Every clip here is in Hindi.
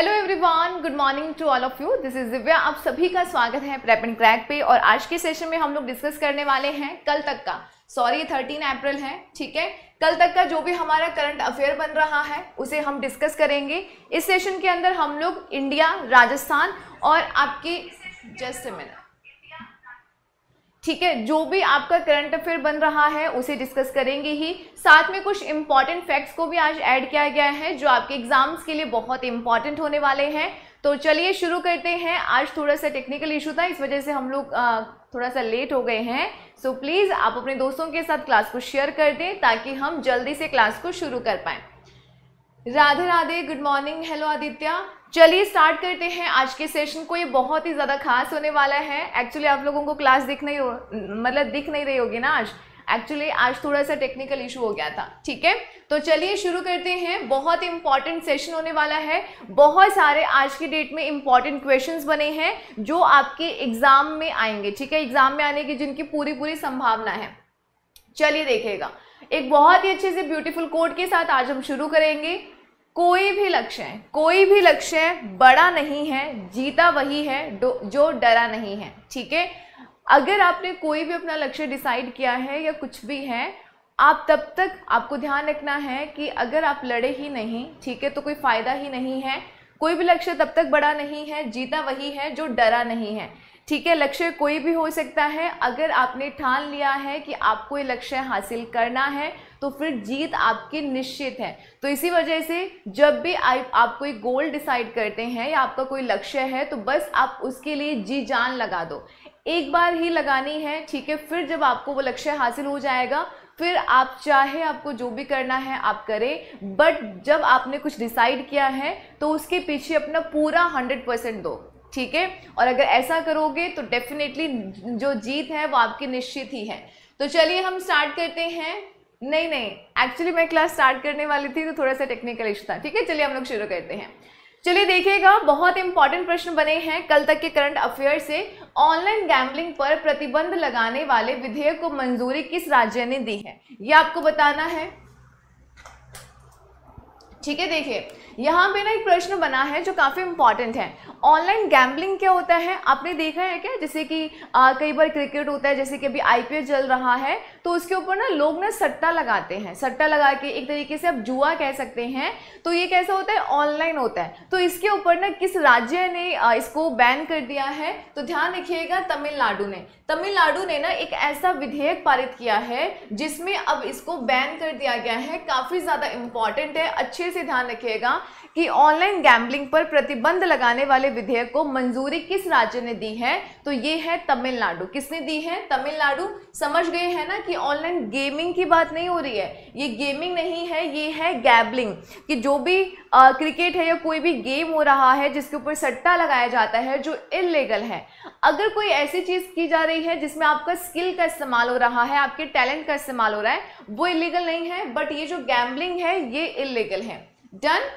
Hello everyone good morning to all of you this is Divya आप सभी का स्वागत है प्रेप एंड क्रैक पे और आज के सेशन में हम लोग डिस्कस करने वाले हैं कल तक का सॉरी थर्टीन अप्रैल है ठीक है कल तक का जो भी हमारा करंट अफेयर बन रहा है उसे हम डिस्कस करेंगे इस सेशन के अंदर हम लोग इंडिया राजस्थान और आपकी जस्ट मिनट ठीक है जो भी आपका करंट अफेयर बन रहा है उसे डिस्कस करेंगे ही साथ में कुछ इंपॉर्टेंट फैक्ट्स को भी आज ऐड किया गया है जो आपके एग्जाम्स के लिए बहुत इंपॉर्टेंट होने वाले हैं तो चलिए शुरू करते हैं आज थोड़ा सा टेक्निकल इशू था इस वजह से हम लोग थोड़ा सा लेट हो गए हैं सो so, प्लीज़ आप अपने दोस्तों के साथ क्लास को शेयर कर दें ताकि हम जल्दी से क्लास को शुरू कर पाएँ Radhe Radhe good morning hello Aditya चलिए स्टार्ट करते हैं आज के सेशन को ये बहुत ही ज़्यादा खास होने वाला है एक्चुअली आप लोगों को क्लास दिख नहीं हो मतलब दिख नहीं रही होगी ना आज एक्चुअली आज थोड़ा सा टेक्निकल इशू हो गया था ठीक है तो चलिए शुरू करते हैं बहुत इंपॉर्टेंट सेशन होने वाला है बहुत सारे आज के डेट में इंपॉर्टेंट क्वेश्चंस बने हैं जो आपके एग्जाम में आएंगे ठीक है एग्जाम में आने की जिनकी पूरी पूरी संभावना है चलिए देखेगा एक बहुत ही अच्छे से ब्यूटीफुल कोड के साथ आज हम शुरू करेंगे कोई भी लक्ष्य कोई भी लक्ष्य बड़ा नहीं है जीता वही है जो डरा नहीं है ठीक है अगर आपने कोई भी अपना लक्ष्य डिसाइड किया है या कुछ भी है आप तब तक आपको ध्यान रखना है कि अगर आप लड़े ही नहीं ठीक है तो कोई फ़ायदा ही नहीं है कोई भी लक्ष्य तब तक बड़ा नहीं है जीता वही है जो डरा नहीं है ठीक है लक्ष्य कोई भी हो सकता है अगर आपने ठान लिया है कि आपको ये लक्ष्य हासिल करना है तो फिर जीत आपकी निश्चित है तो इसी वजह से जब भी आप आप कोई गोल डिसाइड करते हैं या आपका कोई लक्ष्य है तो बस आप उसके लिए जी जान लगा दो एक बार ही लगानी है ठीक है फिर जब आपको वो लक्ष्य हासिल हो जाएगा फिर आप चाहे आपको जो भी करना है आप करें बट जब आपने कुछ डिसाइड किया है तो उसके पीछे अपना पूरा हंड्रेड परसेंट दो ठीक है और अगर ऐसा करोगे तो डेफिनेटली जो जीत है वो आपकी निश्चित ही है तो चलिए हम स्टार्ट करते हैं नहीं नहीं एक्चुअली मैं क्लास स्टार्ट करने वाली थी तो थोड़ा सा टेक्निकल इश्यू था ठीक है चलिए हम लोग शुरू करते हैं चलिए देखिएगा बहुत इंपॉर्टेंट प्रश्न बने हैं कल तक के करंट अफेयर से ऑनलाइन गैम्बलिंग पर प्रतिबंध लगाने वाले विधेयक को मंजूरी किस राज्य ने दी है यह आपको बताना है ठीक है देखिए यहाँ पे ना एक प्रश्न बना है जो काफ़ी इंपॉर्टेंट है ऑनलाइन गैम्बलिंग क्या होता है आपने देखा है क्या जैसे कि कई बार क्रिकेट होता है जैसे कि अभी आईपीएल चल रहा है तो उसके ऊपर ना लोग ना सट्टा लगाते हैं सट्टा लगा के एक तरीके से आप जुआ कह सकते हैं तो ये कैसा होता है ऑनलाइन होता है तो इसके ऊपर ना किस राज्य ने इसको बैन कर दिया है तो ध्यान रखिएगा तमिलनाडु ने तमिलनाडु ने ना एक ऐसा विधेयक पारित किया है जिसमें अब इसको बैन कर दिया गया है काफ़ी ज़्यादा इंपॉर्टेंट है अच्छे से ध्यान रखिएगा कि ऑनलाइन गैम्बलिंग पर प्रतिबंध लगाने वाले विधेयक को मंजूरी किस राज्य ने दी है तो ये है तमिलनाडु किसने दी है तमिलनाडु समझ गए हैं ना कि ऑनलाइन गेमिंग की बात नहीं हो रही है ये गेमिंग नहीं है ये है गैबलिंग कि जो भी आ, क्रिकेट है या कोई भी गेम हो रहा है जिसके ऊपर सट्टा लगाया जाता है जो इलीगल है अगर कोई ऐसी चीज़ की जा रही है जिसमें आपका स्किल का इस्तेमाल हो रहा है आपके टैलेंट का इस्तेमाल हो रहा है वो इलीगल नहीं है बट ये जो गैम्बलिंग है ये इलीगल है डन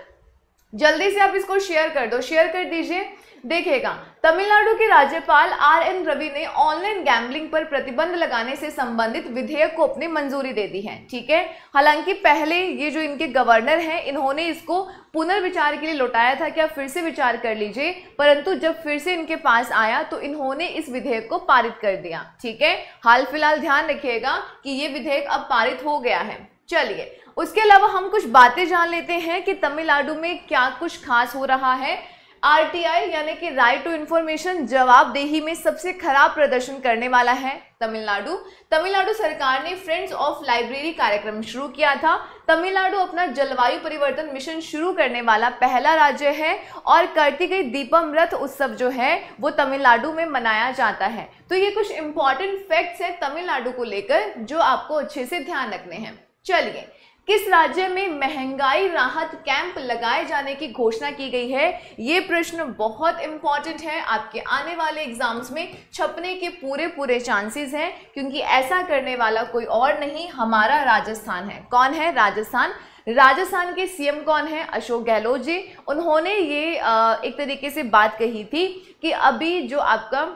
जल्दी से आप इसको शेयर कर दो शेयर कर दीजिए देखेगा तमिलनाडु के राज्यपाल आर एन रवि ने ऑनलाइन गैम्बलिंग पर प्रतिबंध लगाने से संबंधित विधेयक को अपनी मंजूरी दे दी है ठीक है हालांकि पहले ये जो इनके गवर्नर हैं इन्होंने इसको पुनर्विचार के लिए लौटाया था कि आप फिर से विचार कर लीजिए परंतु जब फिर से इनके पास आया तो इन्होंने इस विधेयक को पारित कर दिया ठीक है हाल फिलहाल ध्यान रखिएगा कि ये विधेयक अब पारित हो गया है चलिए उसके अलावा हम कुछ बातें जान लेते हैं कि तमिलनाडु में क्या कुछ खास हो रहा है आरटीआई यानी कि राइट टू इंफॉर्मेशन जवाबदेही में सबसे खराब प्रदर्शन करने वाला है तमिलनाडु तमिलनाडु सरकार ने फ्रेंड्स ऑफ लाइब्रेरी कार्यक्रम शुरू किया था तमिलनाडु अपना जलवायु परिवर्तन मिशन शुरू करने वाला पहला राज्य है और करती गई दीपम रथ उत्सव जो है वो तमिलनाडु में मनाया जाता है तो ये कुछ इंपॉर्टेंट फैक्ट्स हैं तमिलनाडु को लेकर जो आपको अच्छे से ध्यान रखने हैं चलिए किस राज्य में महंगाई राहत कैंप लगाए जाने की घोषणा की गई है ये प्रश्न बहुत इंपॉर्टेंट है आपके आने वाले एग्जाम्स में छपने के पूरे पूरे चांसेस हैं क्योंकि ऐसा करने वाला कोई और नहीं हमारा राजस्थान है कौन है राजस्थान राजस्थान के सीएम कौन है अशोक गहलोत जी उन्होंने ये एक तरीके से बात कही थी कि अभी जो आपका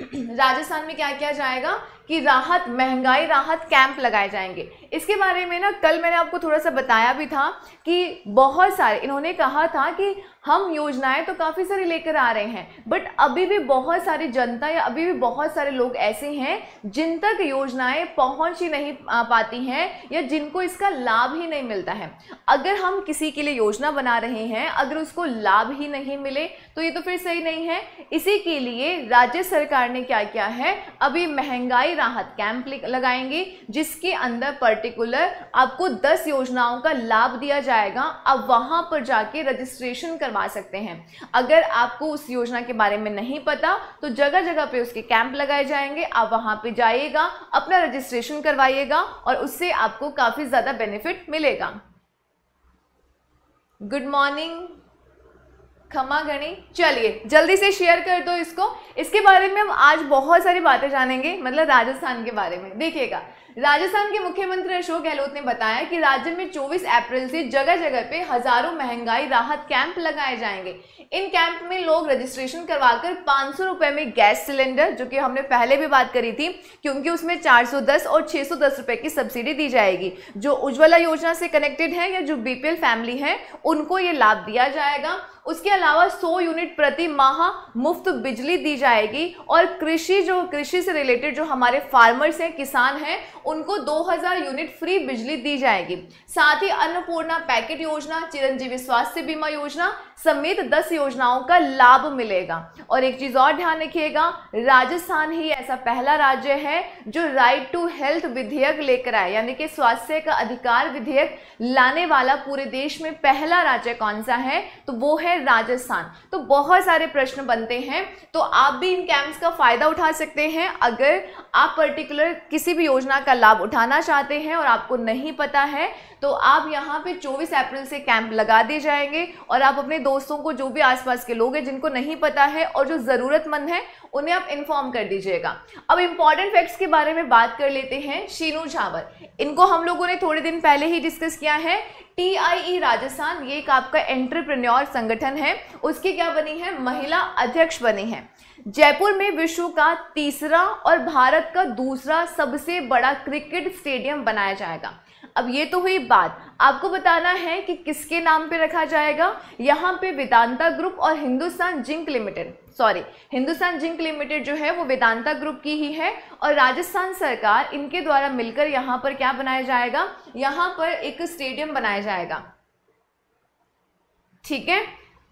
राजस्थान में क्या किया जाएगा कि राहत महंगाई राहत कैंप लगाए जाएंगे इसके बारे में ना कल मैंने आपको थोड़ा सा बताया भी था कि बहुत सारे इन्होंने कहा था कि हम योजनाएं तो काफ़ी सारी लेकर आ रहे हैं बट अभी भी बहुत सारी जनता या अभी भी बहुत सारे लोग ऐसे हैं जिन तक योजनाएं पहुंच ही नहीं पाती हैं या जिनको इसका लाभ ही नहीं मिलता है अगर हम किसी के लिए योजना बना रहे हैं अगर उसको लाभ ही नहीं मिले तो ये तो फिर सही नहीं है इसी के लिए राज्य सरकार ने क्या किया है अभी महंगाई राहत कैंप लगाएंगे जिसके अंदर पर्टिकुलर आपको 10 योजनाओं का लाभ दिया जाएगा आप वहां पर जाके रजिस्ट्रेशन करवा सकते हैं अगर आपको उस योजना के बारे में नहीं पता तो जगह जगह पे उसके कैंप लगाए जाएंगे आप वहां पे जाइएगा अपना रजिस्ट्रेशन करवाइएगा और उससे आपको काफ़ी ज़्यादा बेनिफिट मिलेगा गुड मॉर्निंग खमा गणी चलिए जल्दी से शेयर कर दो इसको इसके बारे में हम आज बहुत सारी बातें जानेंगे मतलब राजस्थान के बारे में देखिएगा राजस्थान के मुख्यमंत्री अशोक गहलोत ने बताया कि राज्य में 24 अप्रैल से जगह जगह पे हजारों महंगाई राहत कैंप लगाए जाएंगे इन कैंप में लोग रजिस्ट्रेशन करवाकर पाँच सौ में गैस सिलेंडर जो कि हमने पहले भी बात करी थी क्योंकि उसमें 410 और 610 रुपए की सब्सिडी दी जाएगी जो उज्ज्वला योजना से कनेक्टेड है या जो बीपीएल फैमिली है उनको ये लाभ दिया जाएगा उसके अलावा 100 यूनिट प्रति माह मुफ्त बिजली दी जाएगी और कृषि जो कृषि से रिलेटेड जो हमारे फार्मर्स हैं किसान हैं उनको 2000 यूनिट फ्री बिजली दी जाएगी साथ ही अन्नपूर्णा पैकेट योजना चिरंजीवी स्वास्थ्य बीमा योजना समेत 10 योजनाओं का लाभ मिलेगा और एक चीज़ और ध्यान रखिएगा राजस्थान ही ऐसा पहला राज्य है जो राइट टू हेल्थ विधेयक लेकर आए यानी कि स्वास्थ्य का अधिकार विधेयक लाने वाला पूरे देश में पहला राज्य कौन सा है तो वो है राजस्थान तो बहुत सारे प्रश्न बनते हैं तो आप भी इन कैंप्स का फ़ायदा उठा सकते हैं अगर आप पर्टिकुलर किसी भी योजना का लाभ उठाना चाहते हैं और आपको नहीं पता है तो आप यहाँ पे 24 अप्रैल से कैंप लगा दिए जाएंगे और आप अपने दोस्तों को जो भी आसपास के लोग हैं जिनको नहीं पता है और जो ज़रूरतमंद हैं उन्हें आप इन्फॉर्म कर दीजिएगा अब इम्पॉर्टेंट फैक्ट्स के बारे में बात कर लेते हैं शीनू झावर इनको हम लोगों ने थोड़े दिन पहले ही डिस्कस किया है टी आई ई राजस्थान ये एक आपका एंटरप्रेन्योर संगठन है उसकी क्या बनी है महिला अध्यक्ष बनी है जयपुर में विश्व का तीसरा और भारत का दूसरा सबसे बड़ा क्रिकेट स्टेडियम बनाया जाएगा अब ये तो हुई बात आपको बताना है कि किसके नाम पे रखा जाएगा यहाँ पे वेदांता ग्रुप और Hindustan Zinc Limited sorry Hindustan Zinc Limited जो है वो वेदांता ग्रुप की ही है और राजस्थान सरकार इनके द्वारा मिलकर यहाँ पर क्या बनाया जाएगा यहाँ पर एक स्टेडियम बनाया जाएगा ठीक है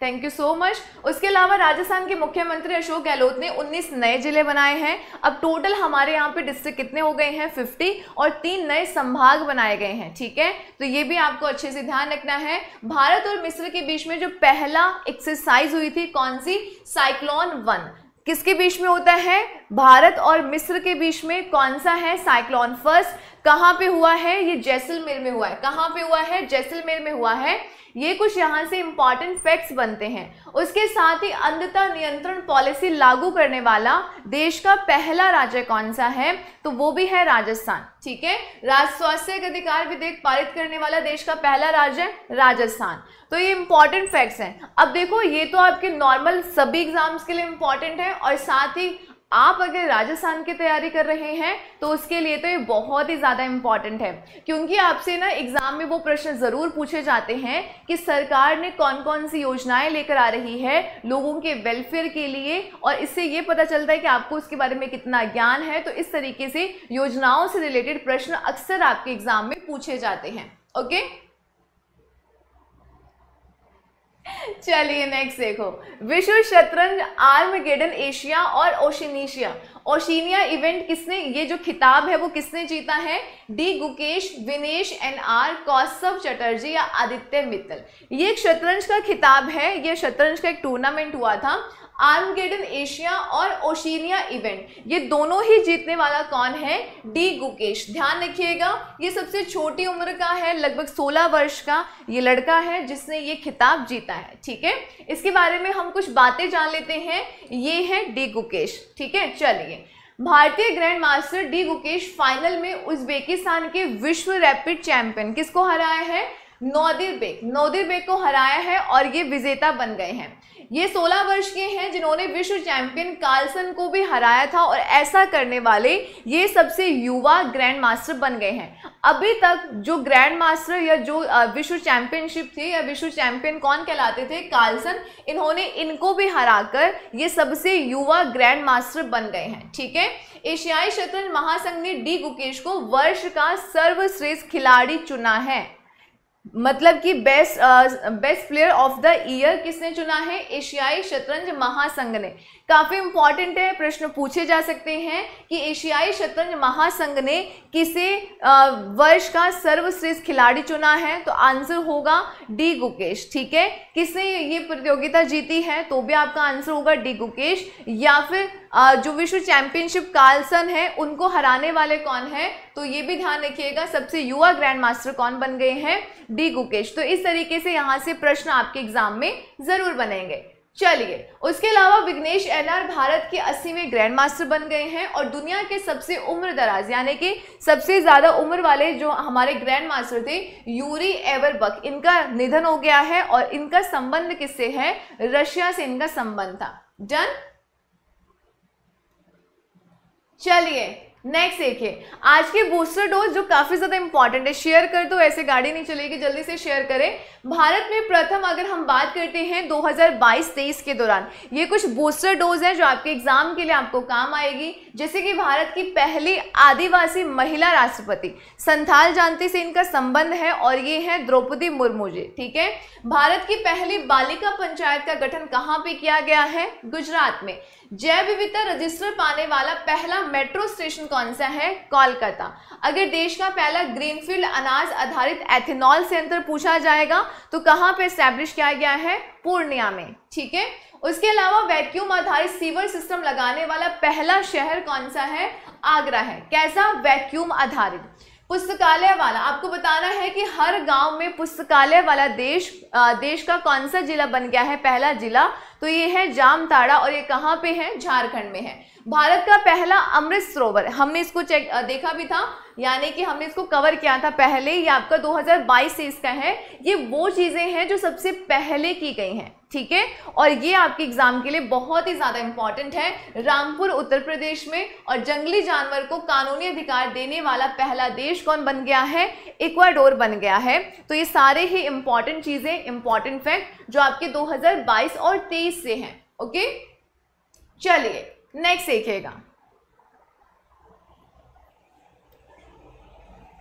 थैंक यू सो मच उसके अलावा राजस्थान के मुख्यमंत्री अशोक गहलोत ने 19 नए जिले बनाए हैं अब टोटल हमारे यहाँ पे डिस्ट्रिक्ट कितने हो गए हैं 50 और तीन नए संभाग बनाए गए हैं ठीक है तो ये भी आपको अच्छे से ध्यान रखना है भारत और मिस्र के बीच में जो पहला एक्सरसाइज हुई थी कौन सी साइक्लोन वन किसके बीच में होता है भारत और मिस्र के बीच में कौन सा है साइक्लोन फर्स्ट कहाँ पे हुआ है ये जैसलमेर में हुआ है कहाँ पे हुआ है जैसलमेर में हुआ है ये कुछ यहाँ से इम्पॉर्टेंट फैक्ट्स बनते हैं उसके साथ ही अंधता नियंत्रण पॉलिसी लागू करने वाला देश का पहला राज्य कौन सा है तो वो भी है राजस्थान ठीक है राज स्वास्थ्य अधिकार विधेयक पारित करने वाला देश का पहला राज्य राजस्थान तो ये इम्पॉर्टेंट फैक्ट्स हैं अब देखो ये तो आपके नॉर्मल सभी एग्जाम्स के लिए इम्पॉर्टेंट है और साथ ही आप अगर राजस्थान की तैयारी कर रहे हैं तो उसके लिए तो ये बहुत ही ज़्यादा इम्पॉर्टेंट है क्योंकि आपसे ना एग्ज़ाम में वो प्रश्न ज़रूर पूछे जाते हैं कि सरकार ने कौन कौन सी योजनाएं लेकर आ रही है लोगों के वेलफेयर के लिए और इससे ये पता चलता है कि आपको उसके बारे में कितना ज्ञान है तो इस तरीके से योजनाओं से रिलेटेड प्रश्न अक्सर आपके एग्ज़ाम में पूछे जाते हैं ओके okay? चलिए नेक्स्ट देखो विश्व शतरंज आर्म गेडन एशिया और ओशिनीशिया ओशिनिया इवेंट किसने ये जो खिताब है वो किसने जीता है D Gukesh Vinesh N R Kausav Chatterjee या आदित्य मित्तल ये एक शतरंज का खिताब है ये शतरंज का एक टूर्नामेंट हुआ था आर्मगेडन एशिया और ओशिनिया इवेंट ये दोनों ही जीतने वाला कौन है डी गुकेश ध्यान रखिएगा ये सबसे छोटी उम्र का है लगभग 16 वर्ष का ये लड़का है जिसने ये खिताब जीता है ठीक है इसके बारे में हम कुछ बातें जान लेते हैं ये है डी गुकेश ठीक है चलिए भारतीय grand master D Gukesh final में उज्बेकिस्तान के विश्व रैपिड चैंपियन किसको हराया है नौदिर बेग नौदिर बेग को हराया है और ये विजेता बन गए हैं ये 16 वर्ष के हैं जिन्होंने विश्व चैंपियन कार्लसन को भी हराया था और ऐसा करने वाले ये सबसे युवा ग्रैंड मास्टर बन गए हैं अभी तक जो ग्रैंड मास्टर या जो विश्व चैंपियनशिप थी या विश्व चैंपियन कौन कहलाते थे कार्लसन इन्होंने इनको भी हराकर ये सबसे युवा ग्रैंड मास्टर बन गए हैं ठीक है एशियाई शतरंज महासंघ ने डी गुकेश को वर्ष का सर्वश्रेष्ठ खिलाड़ी चुना है मतलब कि best best player of the year किसने चुना है एशियाई शतरंज महासंघ ने काफ़ी इंपॉर्टेंट है प्रश्न पूछे जा सकते हैं कि एशियाई शतरंज महासंघ ने किसे uh, वर्ष का सर्वश्रेष्ठ खिलाड़ी चुना है तो आंसर होगा डी गुकेश ठीक है किसने ये प्रतियोगिता जीती है तो भी आपका आंसर होगा डी गुकेश या फिर जो विश्व चैंपियनशिप कार्लसन है उनको हराने वाले कौन है तो ये भी ध्यान रखिएगा सबसे युवा ग्रैंड मास्टर कौन बन गए हैं डी गुकेश तो इस तरीके से यहाँ से प्रश्न आपके एग्जाम में ज़रूर बनेंगे चलिए उसके अलावा विघ्नेश एनआर भारत के अस्सीवें ग्रैंड मास्टर बन गए हैं और दुनिया के सबसे उम्र दराज यानी कि सबसे ज़्यादा उम्र वाले जो हमारे ग्रैंड मास्टर थे यूरी एवरबक इनका निधन हो गया है और इनका संबंध किससे है रशिया से इनका संबंध था डन चलिए नेक्स्ट देखिए आज के बूस्टर डोज जो काफी ज्यादा इंपॉर्टेंट है शेयर कर दो ऐसे गाड़ी नहीं चलेगी जल्दी से शेयर करें भारत में प्रथम अगर हम बात करते हैं 2022-23 के दौरान ये कुछ बूस्टर डोज है जो आपके एग्जाम के लिए आपको काम आएगी जैसे कि भारत की पहली आदिवासी महिला राष्ट्रपति संथाल जानती से इनका संबंध है और ये है द्रौपदी मुर्मू जी ठीक है भारत की पहली बालिका पंचायत का गठन कहाँ पे किया गया है गुजरात में जैव विविधता रजिस्टर पाने वाला पहला मेट्रो स्टेशन कौन सा है कोलकाता अगर देश का पहला ग्रीनफील्ड अनाज आधारित एथेनॉल सेंटर पूछा जाएगा तो कहाँ पर स्टैब्लिश किया गया है पूर्णिया में ठीक है उसके अलावा वैक्यूम आधारित सीवर सिस्टम लगाने वाला पहला शहर कौन सा है आगरा है कैसा वैक्यूम आधारित पुस्तकालय वाला आपको बताना है कि हर गांव में पुस्तकालय वाला देश आ, देश का कौन सा जिला बन गया है पहला जिला तो ये है जामताड़ा और ये कहाँ पे है झारखंड में है भारत का पहला अमृत सरोवर हमने इसको चेक देखा भी था यानी कि हमने इसको कवर किया था पहले ये आपका 2022 से इसका है ये वो चीज़ें हैं जो सबसे पहले की गई हैं ठीक है और ये आपके एग्जाम के लिए बहुत ही ज़्यादा इंपॉर्टेंट है रामपुर उत्तर प्रदेश में और जंगली जानवर को कानूनी अधिकार देने वाला पहला देश कौन बन गया है इक्वाडोर बन गया है तो ये सारे ही इंपॉर्टेंट चीज़ें इंपॉर्टेंट फैक्ट जो आपके 2022 और 23 से हैं ओके चलिए नेक्स्ट देखिएगा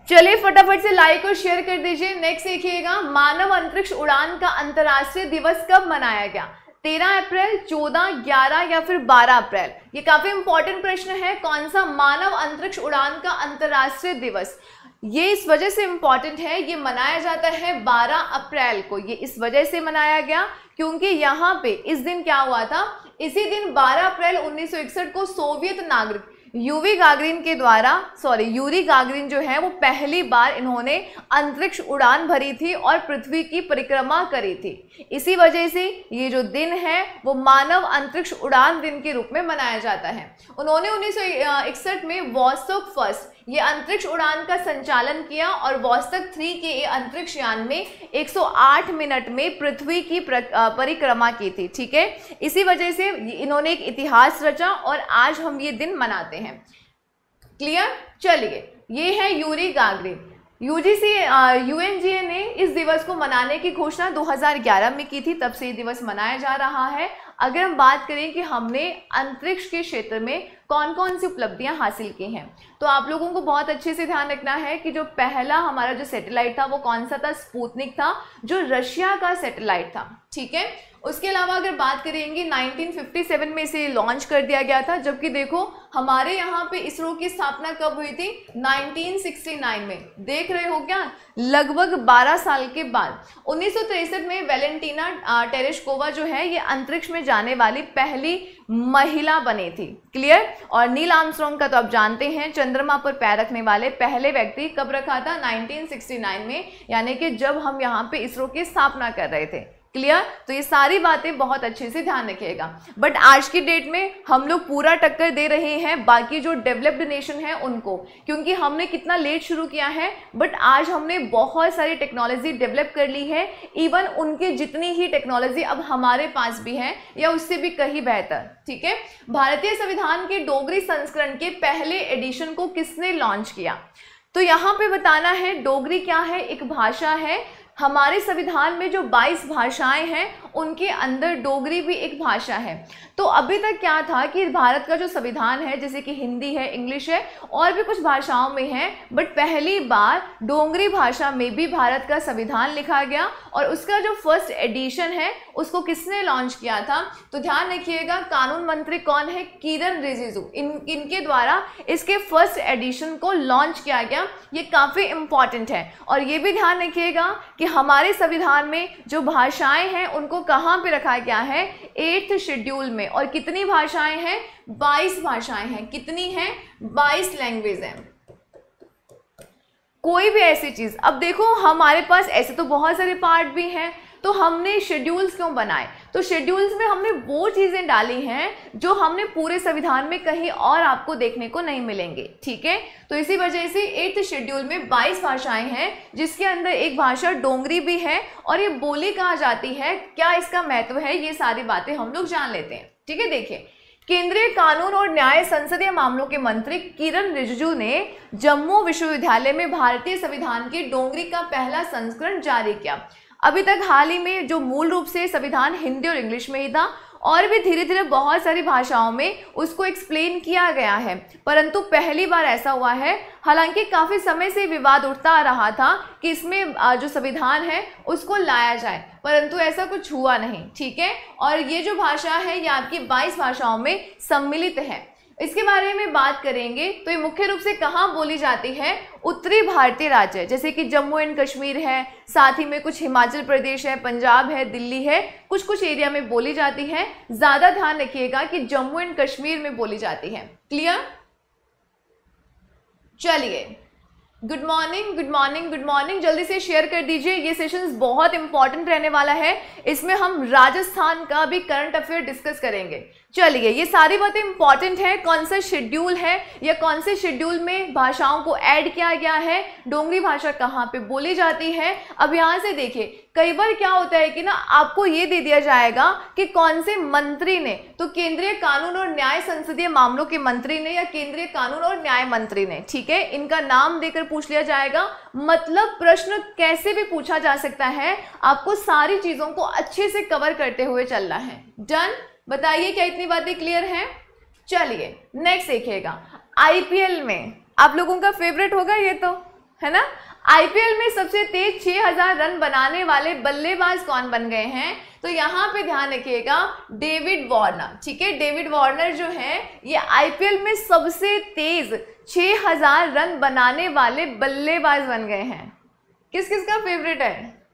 चलिए फटाफट से लाइक और शेयर कर दीजिए नेक्स्ट देखिएगा मानव अंतरिक्ष उड़ान का अंतर्राष्ट्रीय दिवस कब मनाया गया तेरह अप्रैल चौदह ग्यारह या फिर बारह अप्रैल ये काफी इंपॉर्टेंट प्रश्न है कौन सा मानव अंतरिक्ष उड़ान का अंतर्राष्ट्रीय दिवस ये इस वजह से इंपॉर्टेंट है ये मनाया जाता है 12 अप्रैल को ये इस वजह से मनाया गया क्योंकि यहाँ पे इस दिन क्या हुआ था इसी दिन 12 अप्रैल 1961 को सोवियत नागरिक यूवी गागरिन के द्वारा सॉरी यूरी गागरिन जो है वो पहली बार इन्होंने अंतरिक्ष उड़ान भरी थी और पृथ्वी की परिक्रमा करी थी इसी वजह से ये जो दिन है वो मानव अंतरिक्ष उड़ान दिन के रूप में मनाया जाता है उन्होंने उन्नीस में वॉस्टोक फर्स्ट ये अंतरिक्ष उड़ान का संचालन किया और वॉस्तक थ्री के अंतरिक्ष यान में 108 मिनट में पृथ्वी की परिक्रमा की थी ठीक है इसी वजह से इन्होंने एक इतिहास रचा और आज हम ये दिन मनाते हैं क्लियर चलिए ये है यूरी गागरी यूजीसी यूएनजीए ने इस दिवस को मनाने की घोषणा 2011 में की थी तब से ये दिवस मनाया जा रहा है अगर हम बात करें कि हमने अंतरिक्ष के क्षेत्र में कौन कौन सी उपलब्धियां हासिल की हैं तो आप लोगों को बहुत अच्छे से ध्यान रखना है कि जो पहला हमारा जो सैटेलाइट था वो कौन सा था स्पूतनिक था जो रशिया का सैटेलाइट था ठीक है उसके अलावा अगर बात करेंगे 1957 में इसे लॉन्च कर दिया गया था जबकि देखो हमारे यहाँ पे इसरो की स्थापना कब हुई थी 1969 में देख रहे हो क्या लगभग 12 साल के बाद उन्नीस में वेलेंटीना टेरेशकोवा जो है ये अंतरिक्ष में जाने वाली पहली महिला बनी थी क्लियर और नील आमस्ट्रॉन्ग का तो आप जानते हैं चंद्रमा पर पैर रखने वाले पहले व्यक्ति कब रखा था 1969 में यानी कि जब हम यहाँ पे इसरो की स्थापना कर रहे थे क्लियर तो ये सारी बातें बहुत अच्छे से ध्यान रखिएगा बट आज की डेट में हम लोग पूरा टक्कर दे रहे हैं बाकी जो डेवलप्ड नेशन है उनको क्योंकि हमने कितना लेट शुरू किया है बट आज हमने बहुत सारी टेक्नोलॉजी डेवलप कर ली है इवन उनके जितनी ही टेक्नोलॉजी अब हमारे पास भी है या उससे भी कहीं बेहतर ठीक है भारतीय संविधान के डोगरी संस्करण के पहले एडिशन को किसने लॉन्च किया तो यहाँ पे बताना है डोगरी क्या है एक भाषा है हमारे संविधान में जो 22 भाषाएं हैं उनके अंदर डोगरी भी एक भाषा है तो अभी तक क्या था कि भारत का जो संविधान है जैसे कि हिंदी है इंग्लिश है और भी कुछ भाषाओं में है बट पहली बार डोंगरी भाषा में भी भारत का संविधान लिखा गया और उसका जो फर्स्ट एडिशन है उसको किसने लॉन्च किया था तो ध्यान रखिएगा कानून मंत्री कौन है किरण रिजिजू इन इनके द्वारा इसके फर्स्ट एडिशन को लॉन्च किया गया ये काफ़ी इम्पॉर्टेंट है और ये भी ध्यान रखिएगा कि हमारे संविधान में जो भाषाएं हैं उनको कहाँ पे रखा गया है एट्थ शेड्यूल में और कितनी भाषाएं हैं 22 भाषाएं हैं कितनी हैं 22 लैंग्वेज हैं कोई भी ऐसी चीज़ अब देखो हमारे पास ऐसे तो बहुत सारे पार्ट भी हैं तो हमने शेड्यूल्स क्यों बनाए तो शेड्यूल्स में हमने वो चीज़ें डाली हैं जो हमने पूरे संविधान में कहीं और आपको देखने को नहीं मिलेंगे ठीक है तो इसी वजह से एट्थ शेड्यूल में बाईस भाषाएं हैं जिसके अंदर एक भाषा डोंगरी भी है और ये बोली कहाँ जाती है क्या इसका महत्व है ये सारी बातें हम लोग जान लेते हैं ठीक है देखिए केंद्रीय कानून और न्याय संसदीय मामलों के मंत्री किरण रिजिजू ने जम्मू विश्वविद्यालय में भारतीय संविधान के डोंगरी का पहला संस्करण जारी किया अभी तक हाल ही में जो मूल रूप से संविधान हिंदी और इंग्लिश में ही था और भी धीरे धीरे बहुत सारी भाषाओं में उसको एक्सप्लेन किया गया है परंतु पहली बार ऐसा हुआ है हालांकि काफ़ी समय से विवाद उठता आ रहा था कि इसमें जो संविधान है उसको लाया जाए परंतु ऐसा कुछ हुआ नहीं ठीक है और ये जो भाषा है ये आपकी 22 भाषाओं में सम्मिलित है इसके बारे में बात करेंगे तो ये मुख्य रूप से कहाँ बोली जाती है उत्तरी भारतीय राज्य जैसे कि जम्मू एंड कश्मीर है साथ ही में कुछ हिमाचल प्रदेश है पंजाब है दिल्ली है कुछ कुछ एरिया में बोली जाती है ज़्यादा ध्यान रखिएगा कि जम्मू एंड कश्मीर में बोली जाती है क्लियर चलिए good morning good morning good morning जल्दी से शेयर कर दीजिए ये सेशंस बहुत इंपॉर्टेंट रहने वाला है इसमें हम राजस्थान का भी करंट अफेयर डिस्कस करेंगे चलिए ये सारी बातें इंपॉर्टेंट हैं कौन सा शेड्यूल है या कौन से शेड्यूल में भाषाओं को ऐड किया गया है डोंगरी भाषा कहाँ पे बोली जाती है अब यहाँ से देखिए कई बार क्या होता है कि ना आपको ये दे दिया जाएगा कि कौन से मंत्री ने तो केंद्रीय कानून और न्याय संसदीय मामलों के मंत्री ने या केंद्रीय कानून और न्याय मंत्री ने ठीक है इनका नाम देकर पूछ लिया जाएगा मतलब प्रश्न कैसे भी पूछा जा सकता है आपको सारी चीज़ों को अच्छे से कवर करते हुए चलना है डन बताइए क्या इतनी बातें क्लियर हैं चलिए नेक्स्ट देखिएगा आईपीएल में आप लोगों का फेवरेट होगा ये तो है ना आईपीएल में सबसे तेज 6000 रन बनाने वाले बल्लेबाज कौन बन गए हैं तो यहाँ पे ध्यान रखिएगा डेविड वार्नर ठीक है डेविड वार्नर जो है ये आईपीएल में सबसे तेज 6000 रन बनाने वाले बल्लेबाज बन गए हैं किस किस का फेवरेट है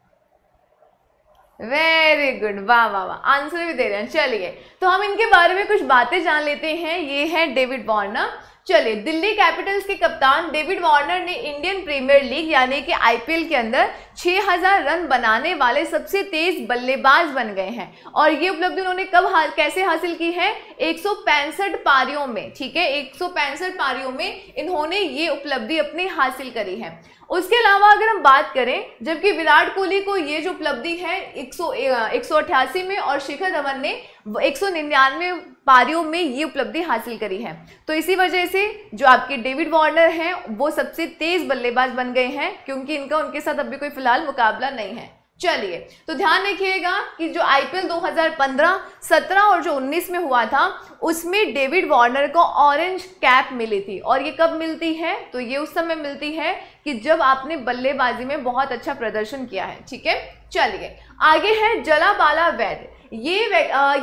वेरी गुड वाह वाह वाह आंसर भी दे रहे हैं चलिए तो हम इनके बारे में कुछ बातें जान लेते हैं ये है डेविड वार्नर चलिए दिल्ली कैपिटल्स के कप्तान डेविड वार्नर ने इंडियन प्रीमियर लीग यानी कि आईपीएल के अंदर 6000 रन बनाने वाले सबसे तेज बल्लेबाज बन गए हैं और ये उपलब्धि उन्होंने कब हा, कैसे हासिल की है एक पारियों में ठीक है एक पारियों में इन्होंने ये उपलब्धि अपनी हासिल करी है उसके अलावा अगर हम बात करें जबकि विराट कोहली को ये जो उपलब्धि है एक सौ में और शिखर धवन ने एक सौ पारियों में ये उपलब्धि हासिल करी है तो इसी वजह से जो आपके डेविड वार्नर हैं वो सबसे तेज़ बल्लेबाज बन गए हैं क्योंकि इनका उनके साथ अभी कोई फिलहाल मुकाबला नहीं है चलिए तो ध्यान रखिएगा कि जो आईपीएल 2015, 17 और जो 19 में हुआ था उसमें डेविड वार्नर को ऑरेंज कैप मिली थी और ये कब मिलती है तो ये उस समय मिलती है कि जब आपने बल्लेबाजी में बहुत अच्छा प्रदर्शन किया है ठीक है चलिए आगे है जलाबाला वैद्य ये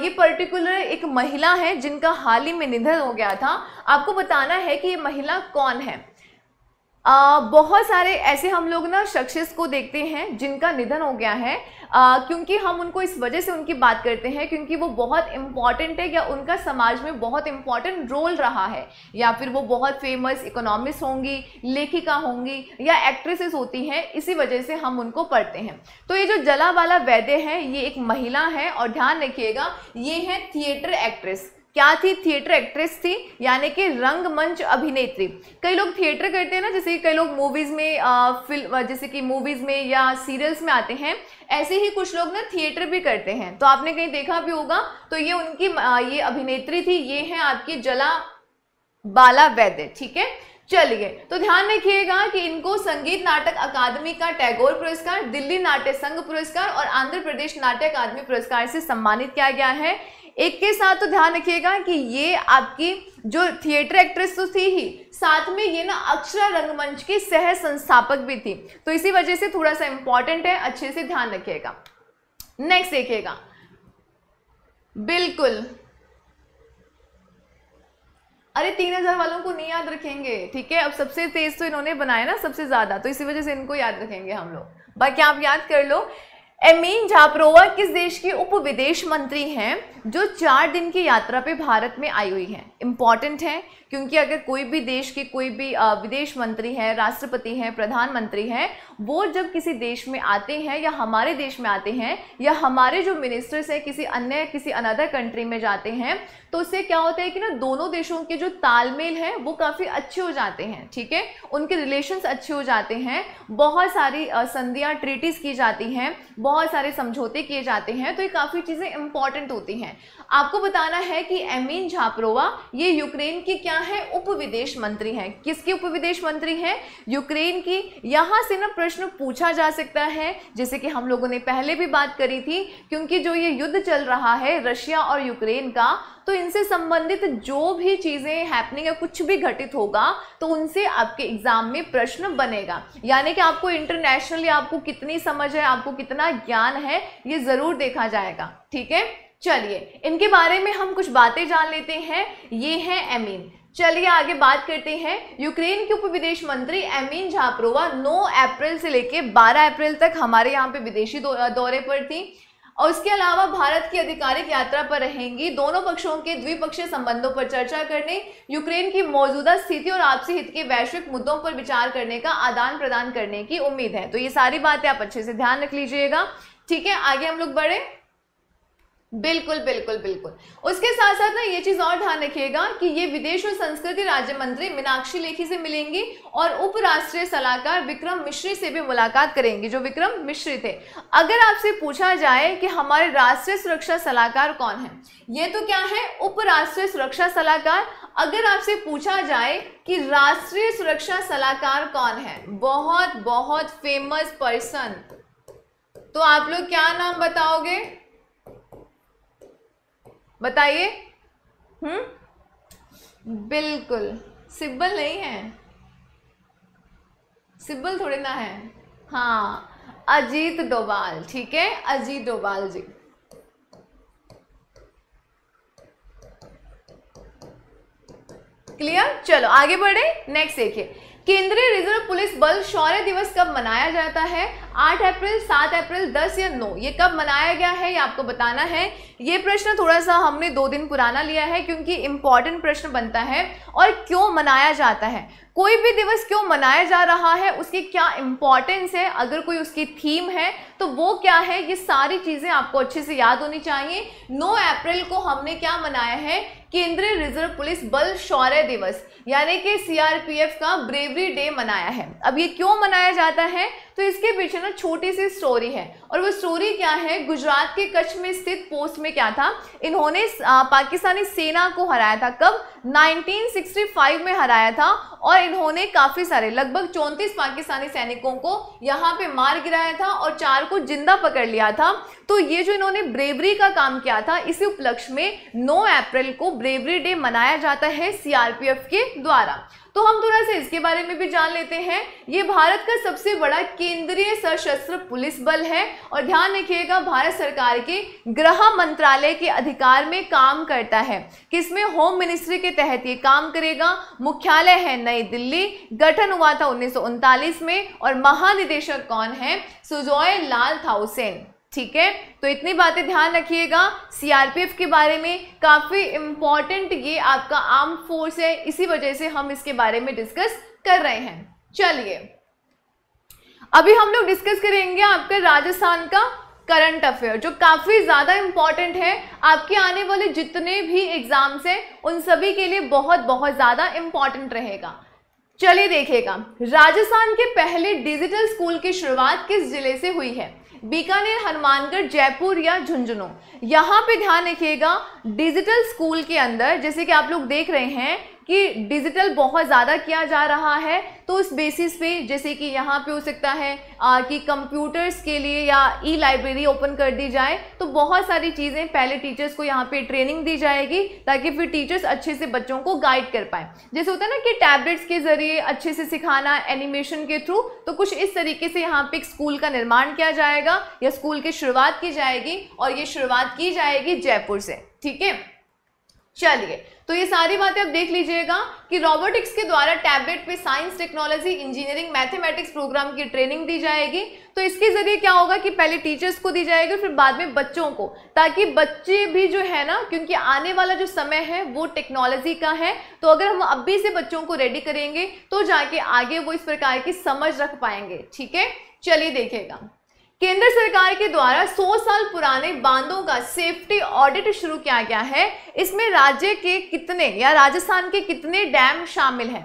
ये पर्टिकुलर एक महिला है जिनका हाल ही में निधन हो गया था आपको बताना है कि ये महिला कौन है आ, बहुत सारे ऐसे हम लोग ना शख्स को देखते हैं जिनका निधन हो गया है आ, क्योंकि हम उनको इस वजह से उनकी बात करते हैं क्योंकि वो बहुत इम्पॉर्टेंट है या उनका समाज में बहुत इम्पॉर्टेंट रोल रहा है या फिर वो बहुत फेमस इकोनॉमिस्ट होंगी लेखिका होंगी या एक्ट्रेसेस होती हैं इसी वजह से हम उनको पढ़ते हैं तो ये जो जला वाला वैद्य है ये एक महिला है और ध्यान रखिएगा ये है थिएटर एक्ट्रेस क्या थी थिएटर एक्ट्रेस थी यानी कि रंगमंच अभिनेत्री कई लोग थिएटर करते हैं ना जैसे कि कई लोग मूवीज़ में फिल्म जैसे कि मूवीज़ में या सीरियल्स में आते हैं ऐसे ही कुछ लोग ना थिएटर भी करते हैं तो आपने कहीं देखा भी होगा तो ये उनकी ये अभिनेत्री थी ये है आपकी जला बाला वैद्य ठीक है चलिए तो ध्यान रखिएगा कि इनको संगीत नाटक अकादमी का टैगोर पुरस्कार दिल्ली नाट्य संघ पुरस्कार और आंध्र प्रदेश नाट्य अकादमी पुरस्कार से सम्मानित किया गया है एक के साथ तो ध्यान रखिएगा कि ये आपकी जो थिएटर एक्ट्रेस तो थी ही साथ में ये ना अक्षरा रंगमंच की सह संस्थापक भी थी तो इसी वजह से थोड़ा सा इंपॉर्टेंट है अच्छे से ध्यान रखिएगा नेक्स्ट देखिएगा बिल्कुल अरे तीन हजार वालों को नहीं याद रखेंगे ठीक है अब सबसे तेज तो इन्होंने बनाया ना सबसे ज्यादा तो इसी वजह से इनको याद रखेंगे हम लोग बाकी आप याद कर लो एमीन जापरोवा किस देश की उप विदेश मंत्री हैं जो चार दिन की यात्रा पे भारत में आई हुई हैं इम्पॉर्टेंट हैं क्योंकि अगर कोई भी देश के कोई भी विदेश मंत्री हैं राष्ट्रपति हैं प्रधानमंत्री हैं वो जब किसी देश में आते हैं या हमारे देश में आते हैं या हमारे जो मिनिस्टर्स हैं किसी अन्य किसी अनदर कंट्री में जाते हैं तो उससे क्या होता है कि ना दोनों देशों के जो तालमेल हैं वो काफ़ी अच्छे हो जाते हैं ठीक है उनके रिलेशन्स अच्छे हो जाते हैं बहुत सारी संधियाँ ट्रीटीज़ की जाती हैं बहुत सारे समझौते किए जाते हैं तो ये काफ़ी चीज़ें इंपॉर्टेंट होती हैं आपको बताना है कि एमिन झापरोवा ये यूक्रेन की क्या है उप विदेश मंत्री हैं किसके उप विदेश मंत्री हैं यूक्रेन की यहाँ से ना प्रश्न पूछा जा सकता है जैसे कि हम लोगों ने पहले भी बात करी थी क्योंकि जो ये युद्ध चल रहा है रशिया और यूक्रेन का तो इनसे संबंधित जो भी चीज़ें हैपनिंग या कुछ भी घटित होगा तो उनसे आपके एग्जाम में प्रश्न बनेगा यानी कि आपको इंटरनेशनली आपको कितनी समझ है आपको कितना ज्ञान है ये ज़रूर देखा जाएगा ठीक है चलिए इनके बारे में हम कुछ बातें जान लेते हैं ये है एमीन चलिए आगे बात करते हैं यूक्रेन के उप विदेश मंत्री एमीन झाप्रोवा 9 अप्रैल से लेकर 12 अप्रैल तक हमारे यहाँ पे विदेशी दौरे पर थी और इसके अलावा भारत की आधिकारिक यात्रा पर रहेंगी दोनों पक्षों के द्विपक्षीय संबंधों पर चर्चा करने यूक्रेन की मौजूदा स्थिति और आपसी हित के वैश्विक मुद्दों पर विचार करने का आदान प्रदान करने की उम्मीद है तो ये सारी बातें आप अच्छे से ध्यान रख लीजिएगा ठीक है आगे हम लोग बढ़े बिल्कुल बिल्कुल बिल्कुल उसके साथ साथ ना ये चीज और ध्यान रखिएगा कि ये विदेश और संस्कृति राज्य मंत्री मीनाक्षी लेखी से मिलेंगी और उपराष्ट्रीय सलाहकार विक्रम मिश्री से भी मुलाकात करेंगे जो विक्रम मिश्री थे अगर आपसे पूछा जाए कि हमारे राष्ट्रीय सुरक्षा सलाहकार कौन है ये तो क्या है उपराष्ट्रीय सुरक्षा सलाहकार अगर आपसे पूछा जाए कि राष्ट्रीय सुरक्षा सलाहकार कौन है बहुत बहुत फेमस पर्सन तो आप लोग क्या नाम बताओगे बताइए हम्म बिल्कुल सिब्बल नहीं है सिब्बल थोड़े ना है हाँ अजीत डोबाल ठीक है अजीत डोबाल जी क्लियर चलो आगे बढ़े नेक्स्ट देखिए केंद्रीय रिजर्व पुलिस बल शौर्य दिवस कब मनाया जाता है आठ अप्रैल सात अप्रैल दस या नौ ये कब मनाया गया है ये आपको बताना है ये प्रश्न थोड़ा सा हमने दो दिन पुराना लिया है क्योंकि इम्पॉर्टेंट प्रश्न बनता है और क्यों मनाया जाता है कोई भी दिवस क्यों मनाया जा रहा है उसकी क्या इम्पॉर्टेंस है अगर कोई उसकी थीम है तो वो क्या है ये सारी चीज़ें आपको अच्छे से याद होनी चाहिए नौ अप्रैल को हमने क्या मनाया है केंद्रीय रिजर्व पुलिस बल शौर्य दिवस यानी कि सीआरपीएफ का ब्रेवरी डे मनाया है अब ये क्यों मनाया जाता है तो इसके पीछे ना छोटी सी स्टोरी है और वो स्टोरी क्या है गुजरात के कच्छ में स्थित पोस्ट में क्या था इन्होंने पाकिस्तानी सेना को हराया था कब 1965 में हराया था और इन्होंने काफ़ी सारे लगभग चौंतीस पाकिस्तानी सैनिकों को यहाँ पे मार गिराया था और चार को जिंदा पकड़ लिया था तो ये जो इन्होंने ब्रेवरी का काम किया था इसी उपलक्ष्य में 9 अप्रैल को ब्रेवरी डे मनाया जाता है सीआरपीएफ के द्वारा तो हम थोड़ा सा इसके बारे में भी जान लेते हैं ये भारत का सबसे बड़ा केंद्रीय सशस्त्र पुलिस बल है और ध्यान रखिएगा भारत सरकार के गृह मंत्रालय के अधिकार में काम करता है किसमें होम मिनिस्ट्री के तहत ये काम करेगा मुख्यालय है नई दिल्ली गठन हुआ था उन्नीस में और महानिदेशक कौन है सुजॉय लाल थाउसेन ठीक है तो इतनी बातें ध्यान रखिएगा सीआरपीएफ के बारे में काफ़ी इंपॉर्टेंट ये आपका आर्म फोर्स है इसी वजह से हम इसके बारे में डिस्कस कर रहे हैं चलिए अभी हम लोग डिस्कस करेंगे आपका राजस्थान का करंट अफेयर जो काफ़ी ज़्यादा इंपॉर्टेंट है आपके आने वाले जितने भी एग्जाम्स हैं उन सभी के लिए बहुत बहुत ज़्यादा इंपॉर्टेंट रहेगा चलिए देखिएगा राजस्थान के पहले डिजिटल स्कूल की शुरुआत किस जिले से हुई है बीकानेर हनुमानगढ़ जयपुर या झुंझुनू यहाँ पे ध्यान रखिएगा डिजिटल स्कूल के अंदर जैसे कि आप लोग देख रहे हैं कि डिजिटल बहुत ज़्यादा किया जा रहा है तो उस बेसिस पे जैसे कि यहाँ पे हो सकता है आ, कि कंप्यूटर्स के लिए या ई लाइब्रेरी ओपन कर दी जाए तो बहुत सारी चीज़ें पहले टीचर्स को यहाँ पे ट्रेनिंग दी जाएगी ताकि फिर टीचर्स अच्छे से बच्चों को गाइड कर पाए जैसे होता है ना कि टैबलेट्स के ज़रिए अच्छे से सिखाना एनिमेशन के थ्रू तो कुछ इस तरीके से यहाँ पर स्कूल का निर्माण किया जाएगा या स्कूल की शुरुआत की जाएगी और ये शुरुआत की जाएगी जयपुर से ठीक है चलिए तो ये सारी बातें आप देख लीजिएगा कि रोबोटिक्स के द्वारा टैबलेट पे science technology engineering mathematics program की ट्रेनिंग दी जाएगी तो इसके जरिए क्या होगा कि पहले टीचर्स को दी जाएगी फिर बाद में बच्चों को ताकि बच्चे भी जो है ना क्योंकि आने वाला जो समय है वो टेक्नोलॉजी का है तो अगर हम अभी से बच्चों को रेडी करेंगे तो जाके आगे वो इस प्रकार की समझ रख पाएंगे ठीक है चलिए देखेगा केंद्र सरकार के द्वारा 100 साल पुराने बांधों का सेफ्टी ऑडिट शुरू किया गया है इसमें राज्य के कितने या राजस्थान के कितने डैम शामिल हैं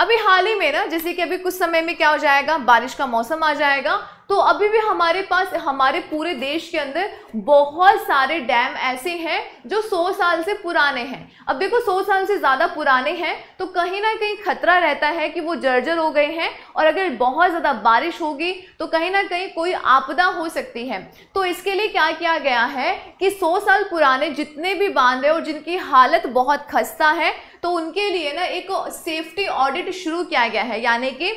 अभी हाल ही में ना जैसे कि अभी कुछ समय में क्या हो जाएगा बारिश का मौसम आ जाएगा तो अभी भी हमारे पास हमारे पूरे देश के अंदर बहुत सारे डैम ऐसे हैं जो 100 साल से पुराने हैं अब देखो 100 साल से ज़्यादा पुराने हैं तो कहीं ना कहीं खतरा रहता है कि वो जर्जर हो गए हैं और अगर बहुत ज़्यादा बारिश होगी तो कहीं ना कहीं कोई आपदा हो सकती है तो इसके लिए क्या किया गया है कि सौ साल पुराने जितने भी बांध है और जिनकी हालत बहुत खस्ता है तो उनके लिए ना एक सेफ्टी ऑडिट शुरू किया गया है यानी कि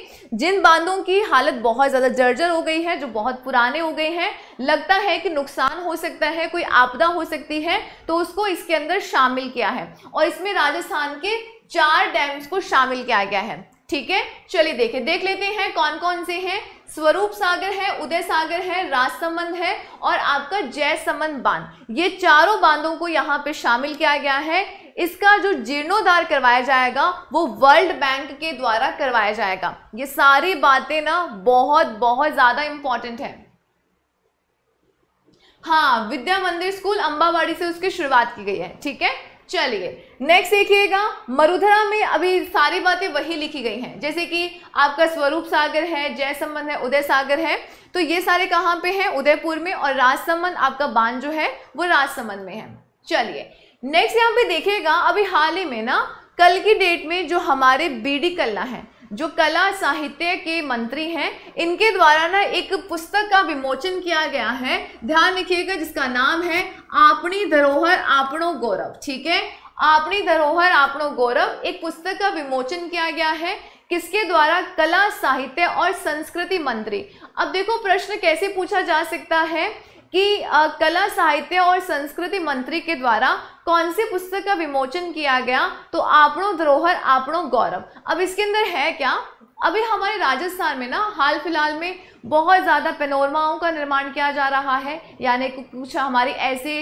जिन बांधों की हालत बहुत ज़्यादा जर्जर हो गई है जो बहुत पुराने हो गए हैं लगता है कि नुकसान हो सकता है कोई आपदा हो सकती है तो उसको इसके अंदर शामिल किया है और इसमें राजस्थान के चार डैम्स को शामिल किया गया है ठीक है चलिए देखें देख लेते हैं कौन कौन से हैं स्वरूप सागर है उदय सागर है राजसमंद है और आपका जय समंद बांध ये चारों बांधों को यहाँ पे शामिल किया गया है इसका जो जीर्णोद्धार करवाया जाएगा वो वर्ल्ड बैंक के द्वारा करवाया जाएगा ये सारी बातें ना बहुत बहुत ज़्यादा इंपॉर्टेंट है हाँ विद्या मंदिर स्कूल अंबावाड़ी से उसकी शुरुआत की गई है ठीक है चलिए नेक्स्ट देखिएगा मरुधरा में अभी सारी बातें वही लिखी गई हैं जैसे कि आपका स्वरूप सागर है जय संबंध है उदय सागर है तो ये सारे कहाँ पे हैं उदयपुर में और राजसमंद आपका बांध जो है वो राजसमंद में है चलिए नेक्स्ट यहाँ पे देखिएगा अभी हाल ही में ना कल की डेट में जो हमारे डी कल्ला है जो कला साहित्य के मंत्री हैं इनके द्वारा ना एक पुस्तक का विमोचन किया गया है ध्यान रखिएगा जिसका नाम है आपनी धरोहर आपणो गौरव ठीक है आपनी धरोहर आपणो गौरव एक पुस्तक का विमोचन किया गया है किसके द्वारा कला साहित्य और संस्कृति मंत्री अब देखो प्रश्न कैसे पूछा जा सकता है कि आ, कला साहित्य और संस्कृति मंत्री के द्वारा कौन सी पुस्तक का विमोचन किया गया तो आपणो धरोहर आपणो गौरव अब इसके अंदर है क्या अभी हमारे राजस्थान में ना हाल फिलहाल में बहुत ज़्यादा पेनोरमाओं का निर्माण किया जा रहा है यानी कुछ हमारे ऐसे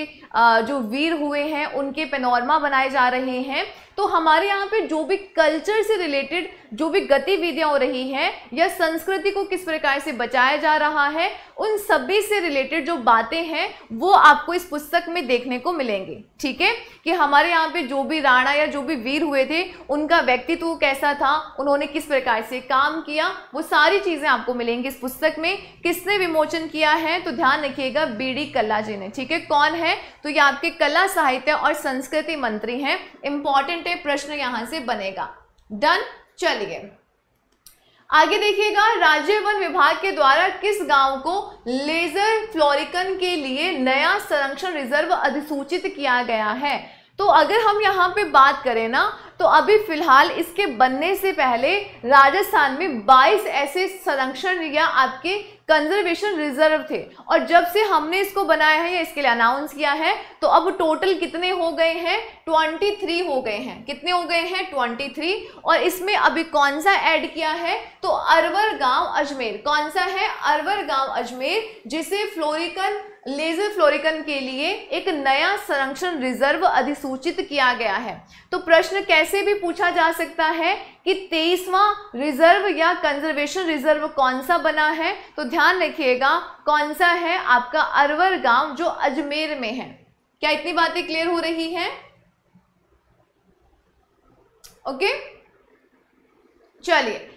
जो वीर हुए हैं उनके पेनोरमा बनाए जा रहे हैं तो हमारे यहाँ पे जो भी कल्चर से रिलेटेड जो भी गतिविधियाँ हो रही हैं या संस्कृति को किस प्रकार से बचाया जा रहा है उन सभी से रिलेटेड जो बातें हैं वो आपको इस पुस्तक में देखने को मिलेंगे ठीक है कि हमारे यहाँ पे जो भी राणा या जो भी वीर हुए थे उनका व्यक्तित्व कैसा था उन्होंने किस प्रकार से काम किया वो सारी चीज़ें आपको मिलेंगी इस पुस्तक में किसने विमोचन किया है तो ध्यान रखिएगा बी डी कला जी ने ठीक है कौन है तो ये आपके कला साहित्य और संस्कृति मंत्री हैं इंपॉर्टेंट है प्रश्न यहां से बनेगा डन चलिए आगे देखिएगा राज्य वन विभाग के द्वारा किस गांव को लेजर फ्लोरिकन के लिए नया संरक्षण रिजर्व अधिसूचित किया गया है तो अगर हम यहाँ पे बात करें ना तो अभी फिलहाल इसके बनने से पहले राजस्थान में 22 ऐसे संरक्षण या आपके कंजर्वेशन रिजर्व थे और जब से हमने इसको बनाया है या इसके लिए अनाउंस किया है तो अब टोटल कितने हो गए हैं 23 हो गए हैं कितने हो गए हैं 23 और इसमें अभी कौन सा ऐड किया है तो अरवर गांव अजमेर कौन सा है अरवर गांव अजमेर जिसे फ्लोरिकन लेजर फ्लोरिकन के लिए एक नया संरक्षण रिजर्व अधिसूचित किया गया है तो प्रश्न कैसे भी पूछा जा सकता है कि तेईसवा रिजर्व या कंजर्वेशन रिजर्व कौन सा बना है तो ध्यान रखिएगा कौन सा है आपका अरवर गांव जो अजमेर में है क्या इतनी बातें क्लियर हो रही हैं ओके चलिए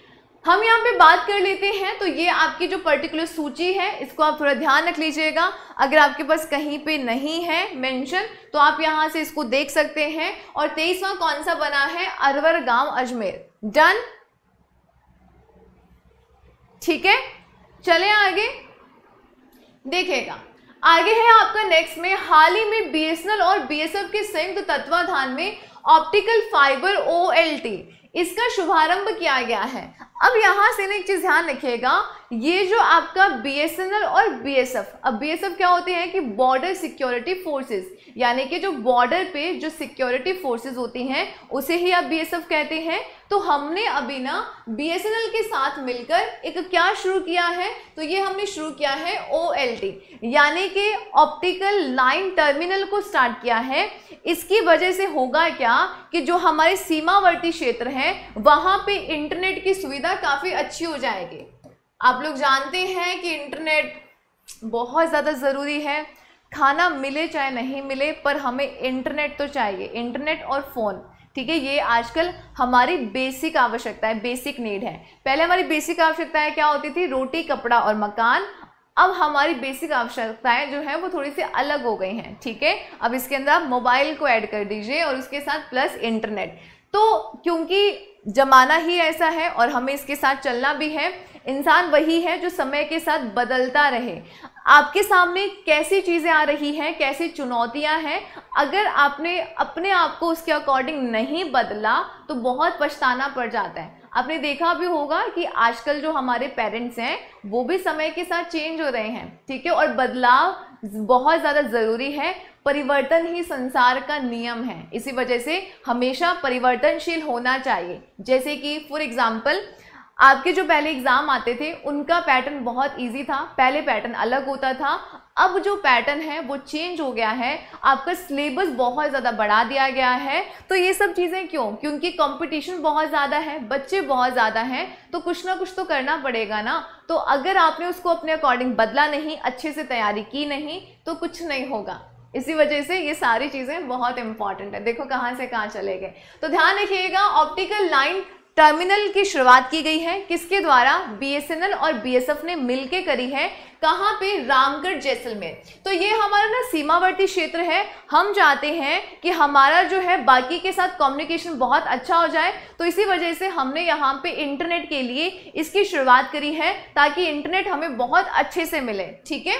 हम यहाँ पे बात कर लेते हैं तो ये आपकी जो पर्टिकुलर सूची है इसको आप थोड़ा ध्यान रख लीजिएगा अगर आपके पास कहीं पे नहीं है मेंशन तो आप यहाँ से इसको देख सकते हैं और तेईसवा कौन सा बना है अरवर गांव अजमेर डन ठीक है चले आगे देखेगा आगे है आपका नेक्स्ट में हाल ही में बीएसएनएल और बीएसएफ के संयुक्त तत्वाधान में ऑप्टिकल फाइबर ओ इसका शुभारंभ किया गया है अब यहाँ से ना एक चीज़ ध्यान रखिएगा ये जो आपका बी और बी अब बी क्या होते हैं कि बॉर्डर सिक्योरिटी फोर्सेस यानी कि जो बॉर्डर पे जो सिक्योरिटी फोर्सेज होती हैं उसे ही आप बीएसएफ कहते हैं तो हमने अभी ना बीएसएनएल के साथ मिलकर एक क्या शुरू किया है तो ये हमने शुरू किया है ओ यानी कि ऑप्टिकल लाइन टर्मिनल को स्टार्ट किया है इसकी वजह से होगा क्या कि जो हमारे सीमावर्ती क्षेत्र हैं वहाँ पे इंटरनेट की सुविधा काफ़ी अच्छी हो जाएगी आप लोग जानते हैं कि इंटरनेट बहुत ज़्यादा ज़रूरी है खाना मिले चाहे नहीं मिले पर हमें इंटरनेट तो चाहिए इंटरनेट और फ़ोन ठीक है ये आजकल हमारी बेसिक आवश्यकता है बेसिक नीड है पहले हमारी बेसिक आवश्यकताएं क्या होती थी रोटी कपड़ा और मकान अब हमारी बेसिक आवश्यकताएं जो हैं वो थोड़ी सी अलग हो गई हैं ठीक है ठीके? अब इसके अंदर आप मोबाइल को ऐड कर दीजिए और उसके साथ प्लस इंटरनेट तो क्योंकि ज़माना ही ऐसा है और हमें इसके साथ चलना भी है इंसान वही है जो समय के साथ बदलता रहे आपके सामने कैसी चीज़ें आ रही हैं कैसी चुनौतियां हैं अगर आपने अपने आप को उसके अकॉर्डिंग नहीं बदला तो बहुत पछताना पड़ जाता है आपने देखा भी होगा कि आजकल जो हमारे पेरेंट्स हैं वो भी समय के साथ चेंज हो रहे हैं ठीक है और बदलाव बहुत ज़्यादा ज़रूरी है परिवर्तन ही संसार का नियम है इसी वजह से हमेशा परिवर्तनशील होना चाहिए जैसे कि फॉर एग्ज़ाम्पल आपके जो पहले एग्ज़ाम आते थे उनका पैटर्न बहुत इजी था पहले पैटर्न अलग होता था अब जो पैटर्न है वो चेंज हो गया है आपका सिलेबस बहुत ज़्यादा बढ़ा दिया गया है तो ये सब चीज़ें क्यों क्योंकि कंपटीशन बहुत ज़्यादा है बच्चे बहुत ज़्यादा हैं तो कुछ ना कुछ तो करना पड़ेगा ना तो अगर आपने उसको अपने अकॉर्डिंग बदला नहीं अच्छे से तैयारी की नहीं तो कुछ नहीं होगा इसी वजह से ये सारी चीज़ें बहुत इंपॉर्टेंट है देखो कहाँ से कहाँ चले गए तो ध्यान रखिएगा ऑप्टिकल लाइन टर्मिनल की शुरुआत की गई है किसके द्वारा बीएसएनएल और बीएसएफ ने मिलकर करी है कहाँ पे रामगढ़ जैसलमेर तो ये हमारा ना सीमावर्ती क्षेत्र है हम चाहते हैं कि हमारा जो है बाकी के साथ कम्युनिकेशन बहुत अच्छा हो जाए तो इसी वजह से हमने यहाँ पे इंटरनेट के लिए इसकी शुरुआत करी है ताकि इंटरनेट हमें बहुत अच्छे से मिले ठीक है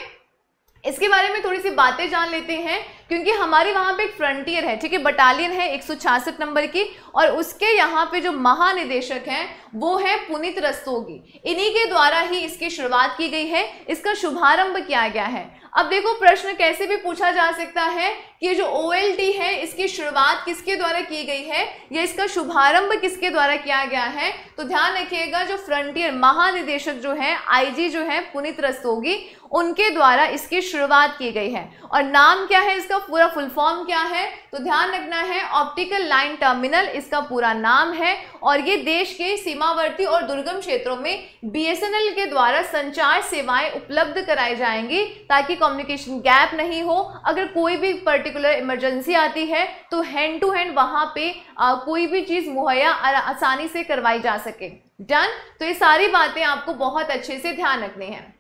इसके बारे में थोड़ी सी बातें जान लेते हैं क्योंकि हमारे वहाँ पे एक फ्रंटियर है ठीक है बटालियन है एक नंबर की और उसके यहाँ पे जो महानिदेशक हैं वो है पुनित रस्तोगी इन्हीं के द्वारा ही इसकी शुरुआत की गई है इसका शुभारंभ किया गया है अब देखो प्रश्न कैसे भी पूछा जा सकता है कि जो ओ है इसकी शुरुआत किसके द्वारा की गई है या इसका शुभारंभ किसके द्वारा किया गया है तो ध्यान रखिएगा जो फ्रंटियर महानिदेशक जो है आईजी जो है पुनित रस्तोगी उनके द्वारा इसकी शुरुआत की गई है और नाम क्या है इसका पूरा फुल फॉर्म क्या है तो ध्यान रखना है ऑप्टिकल लाइन टर्मिनल इसका पूरा नाम है और ये देश के सीमावर्ती और दुर्गम क्षेत्रों में बीएसएनएल के द्वारा संचार सेवाएं उपलब्ध कराई जाएंगी ताकि कम्युनिकेशन गैप नहीं हो अगर कोई भी पर्टिकुलर इमरजेंसी आती है तो हैंड टू हैंड वहाँ पे आ, कोई भी चीज़ मुहैया आसानी से करवाई जा सके डन तो ये सारी बातें आपको बहुत अच्छे से ध्यान रखनी है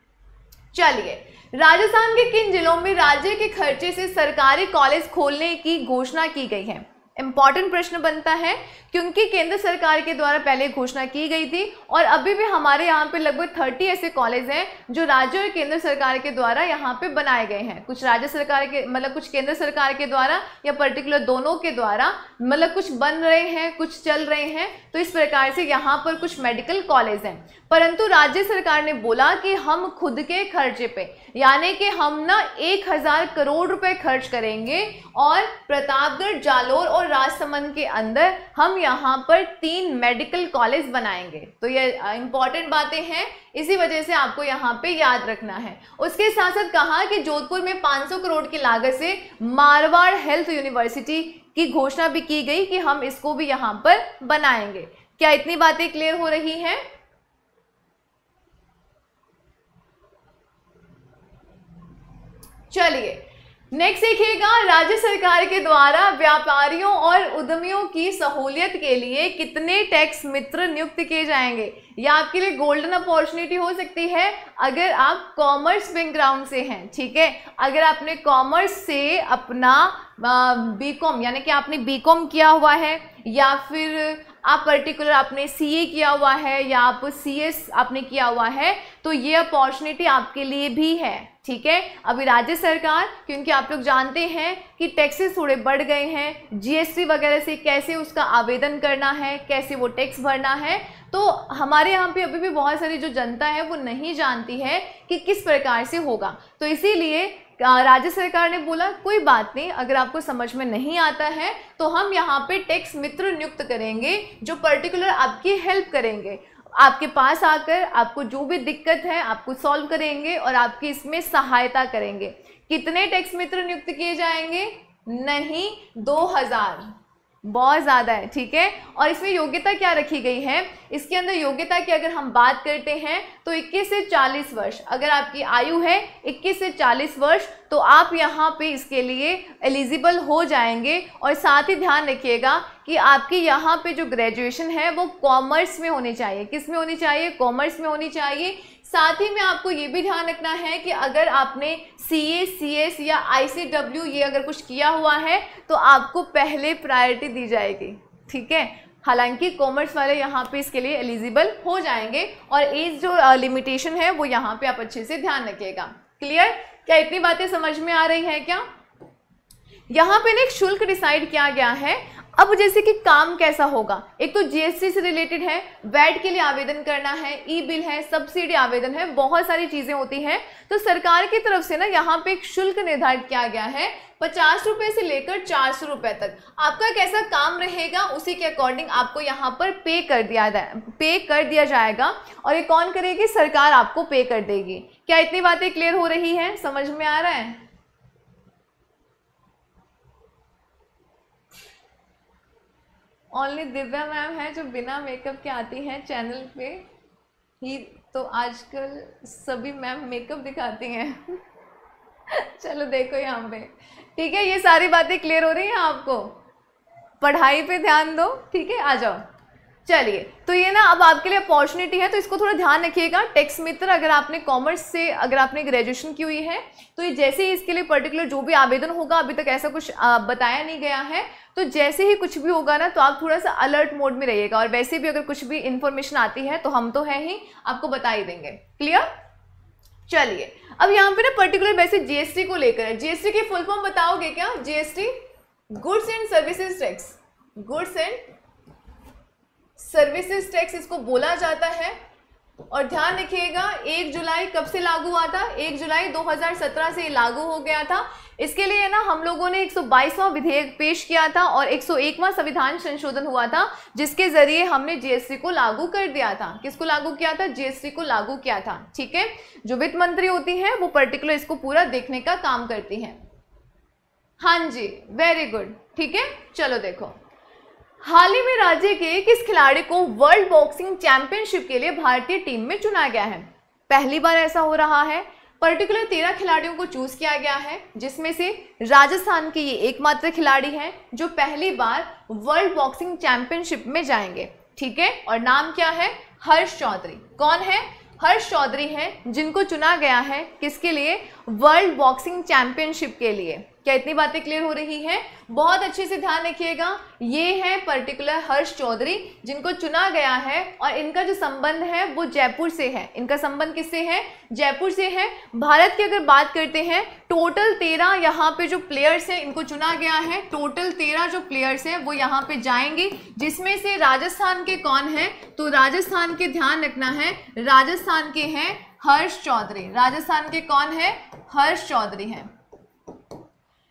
चलिए राजस्थान के किन जिलों में राज्य के खर्चे से सरकारी कॉलेज खोलने की घोषणा की गई है इंपॉर्टेंट प्रश्न बनता है क्योंकि केंद्र सरकार के द्वारा पहले घोषणा की गई थी और अभी भी हमारे यहाँ पे लगभग थर्टी ऐसे कॉलेज हैं जो राज्य और केंद्र सरकार के द्वारा यहाँ पे बनाए गए हैं कुछ राज्य सरकार के मतलब कुछ केंद्र सरकार के द्वारा या पर्टिकुलर दोनों के द्वारा मतलब कुछ बन रहे हैं कुछ चल रहे हैं तो इस प्रकार से यहाँ पर कुछ मेडिकल कॉलेज हैं परंतु राज्य सरकार ने बोला कि हम खुद के खर्चे पे यानी कि हम ना एक हजार करोड़ रुपए खर्च करेंगे और प्रतापगढ़ जालोर और राजसमंद के अंदर हम यहाँ पर तीन मेडिकल कॉलेज बनाएंगे तो ये इंपॉर्टेंट बातें हैं इसी वजह से आपको यहाँ पे याद रखना है उसके साथ साथ कहा कि जोधपुर में 500 करोड़ की लागत से मारवाड़ हेल्थ यूनिवर्सिटी की घोषणा भी की गई कि हम इसको भी यहाँ पर बनाएंगे क्या इतनी बातें क्लियर हो रही हैं चलिए नेक्स्ट देखिएगा राज्य सरकार के द्वारा व्यापारियों और उद्यमियों की सहूलियत के लिए कितने टैक्स मित्र नियुक्त किए जाएंगे यह आपके लिए गोल्डन अपॉर्चुनिटी हो सकती है अगर आप कॉमर्स बैकग्राउंड से हैं ठीक है अगर आपने कॉमर्स से अपना बीकॉम यानी कि आपने बीकॉम किया हुआ है या फिर आप पर्टिकुलर आपने सीए किया हुआ है या आप सीएस आपने किया हुआ है तो ये अपॉर्चुनिटी आपके लिए भी है ठीक है अभी राज्य सरकार क्योंकि आप लोग जानते हैं कि टैक्सेस थोड़े बढ़ गए हैं जीएसटी वगैरह से कैसे उसका आवेदन करना है कैसे वो टैक्स भरना है तो हमारे यहाँ पे अभी भी बहुत सारी जो जनता है वो नहीं जानती है कि किस प्रकार से होगा तो इसीलिए राज्य सरकार ने बोला कोई बात नहीं अगर आपको समझ में नहीं आता है तो हम यहाँ पे टैक्स मित्र नियुक्त करेंगे जो पर्टिकुलर आपकी हेल्प करेंगे आपके पास आकर आपको जो भी दिक्कत है आपको सॉल्व करेंगे और आपकी इसमें सहायता करेंगे कितने टैक्स मित्र नियुक्त किए जाएंगे नहीं दो हजार बहुत ज़्यादा है ठीक है और इसमें योग्यता क्या रखी गई है इसके अंदर योग्यता की अगर हम बात करते हैं तो 21 से 40 वर्ष अगर आपकी आयु है 21 से 40 वर्ष तो आप यहाँ पे इसके लिए एलिजिबल हो जाएंगे और साथ ही ध्यान रखिएगा कि आपकी यहाँ पे जो ग्रेजुएशन है वो कॉमर्स में होनी चाहिए किस में होनी चाहिए कॉमर्स में होनी चाहिए साथ ही में आपको ये भी ध्यान रखना है कि अगर आपने सी ए सी एस या आई सी डब्ल्यू ये अगर कुछ किया हुआ है तो आपको पहले प्रायोरिटी दी जाएगी ठीक है हालांकि कॉमर्स वाले यहाँ पे इसके लिए एलिजिबल हो जाएंगे और एज जो लिमिटेशन है वो यहाँ पे आप अच्छे से ध्यान रखिएगा क्लियर क्या इतनी बातें समझ में आ रही है क्या यहाँ पे ना एक शुल्क डिसाइड किया गया है अब जैसे कि काम कैसा होगा एक तो जीएसटी से रिलेटेड है वैट के लिए आवेदन करना है ई बिल है सब्सिडी आवेदन है बहुत सारी चीजें होती हैं तो सरकार की तरफ से ना यहाँ पे एक शुल्क निर्धारित किया गया है पचास रुपए से लेकर चार सौ रुपए तक आपका कैसा काम रहेगा उसी के अकॉर्डिंग आपको यहाँ पर पे कर दिया पे कर दिया जाएगा और ये कौन करेगी सरकार आपको पे कर देगी क्या इतनी बातें क्लियर हो रही है समझ में आ रहा है ओनली दिव्या मैम है जो बिना मेकअप के आती हैं चैनल पे ही तो आजकल सभी मैम मेकअप दिखाती हैं चलो देखो यहाँ पे ठीक है ये सारी बातें क्लियर हो रही हैं आपको पढ़ाई पे ध्यान दो ठीक है आ जाओ चलिए तो ये ना अब आपके लिए अपॉर्चुनिटी है तो इसको थोड़ा ध्यान रखिएगा टेक्स मित्र अगर आपने कॉमर्स से अगर आपने ग्रेजुएशन की हुई है तो ये जैसे ही इसके लिए पर्टिकुलर जो भी आवेदन होगा अभी तक ऐसा कुछ बताया नहीं गया है तो जैसे ही कुछ भी होगा ना तो आप थोड़ा सा अलर्ट मोड में रहिएगा और वैसे भी अगर कुछ भी इंफॉर्मेशन आती है तो हम तो है ही आपको बता ही देंगे क्लियर चलिए अब यहाँ पे ना पर्टिकुलर वैसे जीएसटी को लेकर जीएसटी की फुल फॉर्म बताओगे क्या GST goods and services tax goods and services tax इसको बोला जाता है और ध्यान रखिएगा एक जुलाई कब से लागू हुआ था एक जुलाई 2017 से लागू हो गया था इसके लिए ना हम लोगों ने 122वां विधेयक पेश किया था और 101वां संविधान संशोधन हुआ था जिसके जरिए हमने जीएसटी को लागू कर दिया था किसको लागू किया था जीएसटी को लागू किया था ठीक है जो वित्त मंत्री होती हैं वो पर्टिकुलर इसको पूरा देखने का काम करती हैं हाँ जी वेरी गुड ठीक है चलो देखो हाल ही में राज्य के किस खिलाड़ी को वर्ल्ड बॉक्सिंग चैंपियनशिप के लिए भारतीय टीम में चुना गया है पहली बार ऐसा हो रहा है पर्टिकुलर तेरह खिलाड़ियों को चूज किया गया है जिसमें से राजस्थान के ये एकमात्र खिलाड़ी हैं जो पहली बार वर्ल्ड बॉक्सिंग चैंपियनशिप में जाएंगे ठीक है और नाम क्या है हर्ष चौधरी कौन है हर्ष चौधरी हैं जिनको चुना गया है किसके लिए वर्ल्ड बॉक्सिंग चैंपियनशिप के लिए क्या इतनी बातें क्लियर हो रही हैं बहुत अच्छे से ध्यान रखिएगा ये है पर्टिकुलर हर्ष चौधरी जिनको चुना गया है और इनका जो संबंध है वो जयपुर से है इनका संबंध किससे है जयपुर से है भारत की अगर बात करते हैं टोटल तेरह यहाँ पे जो प्लेयर्स हैं इनको चुना गया है टोटल तेरह जो प्लेयर्स हैं वो यहाँ पे जाएंगे जिसमें से राजस्थान के कौन हैं तो राजस्थान के ध्यान रखना है राजस्थान के हैं हर्ष चौधरी राजस्थान के कौन है हर्ष चौधरी हैं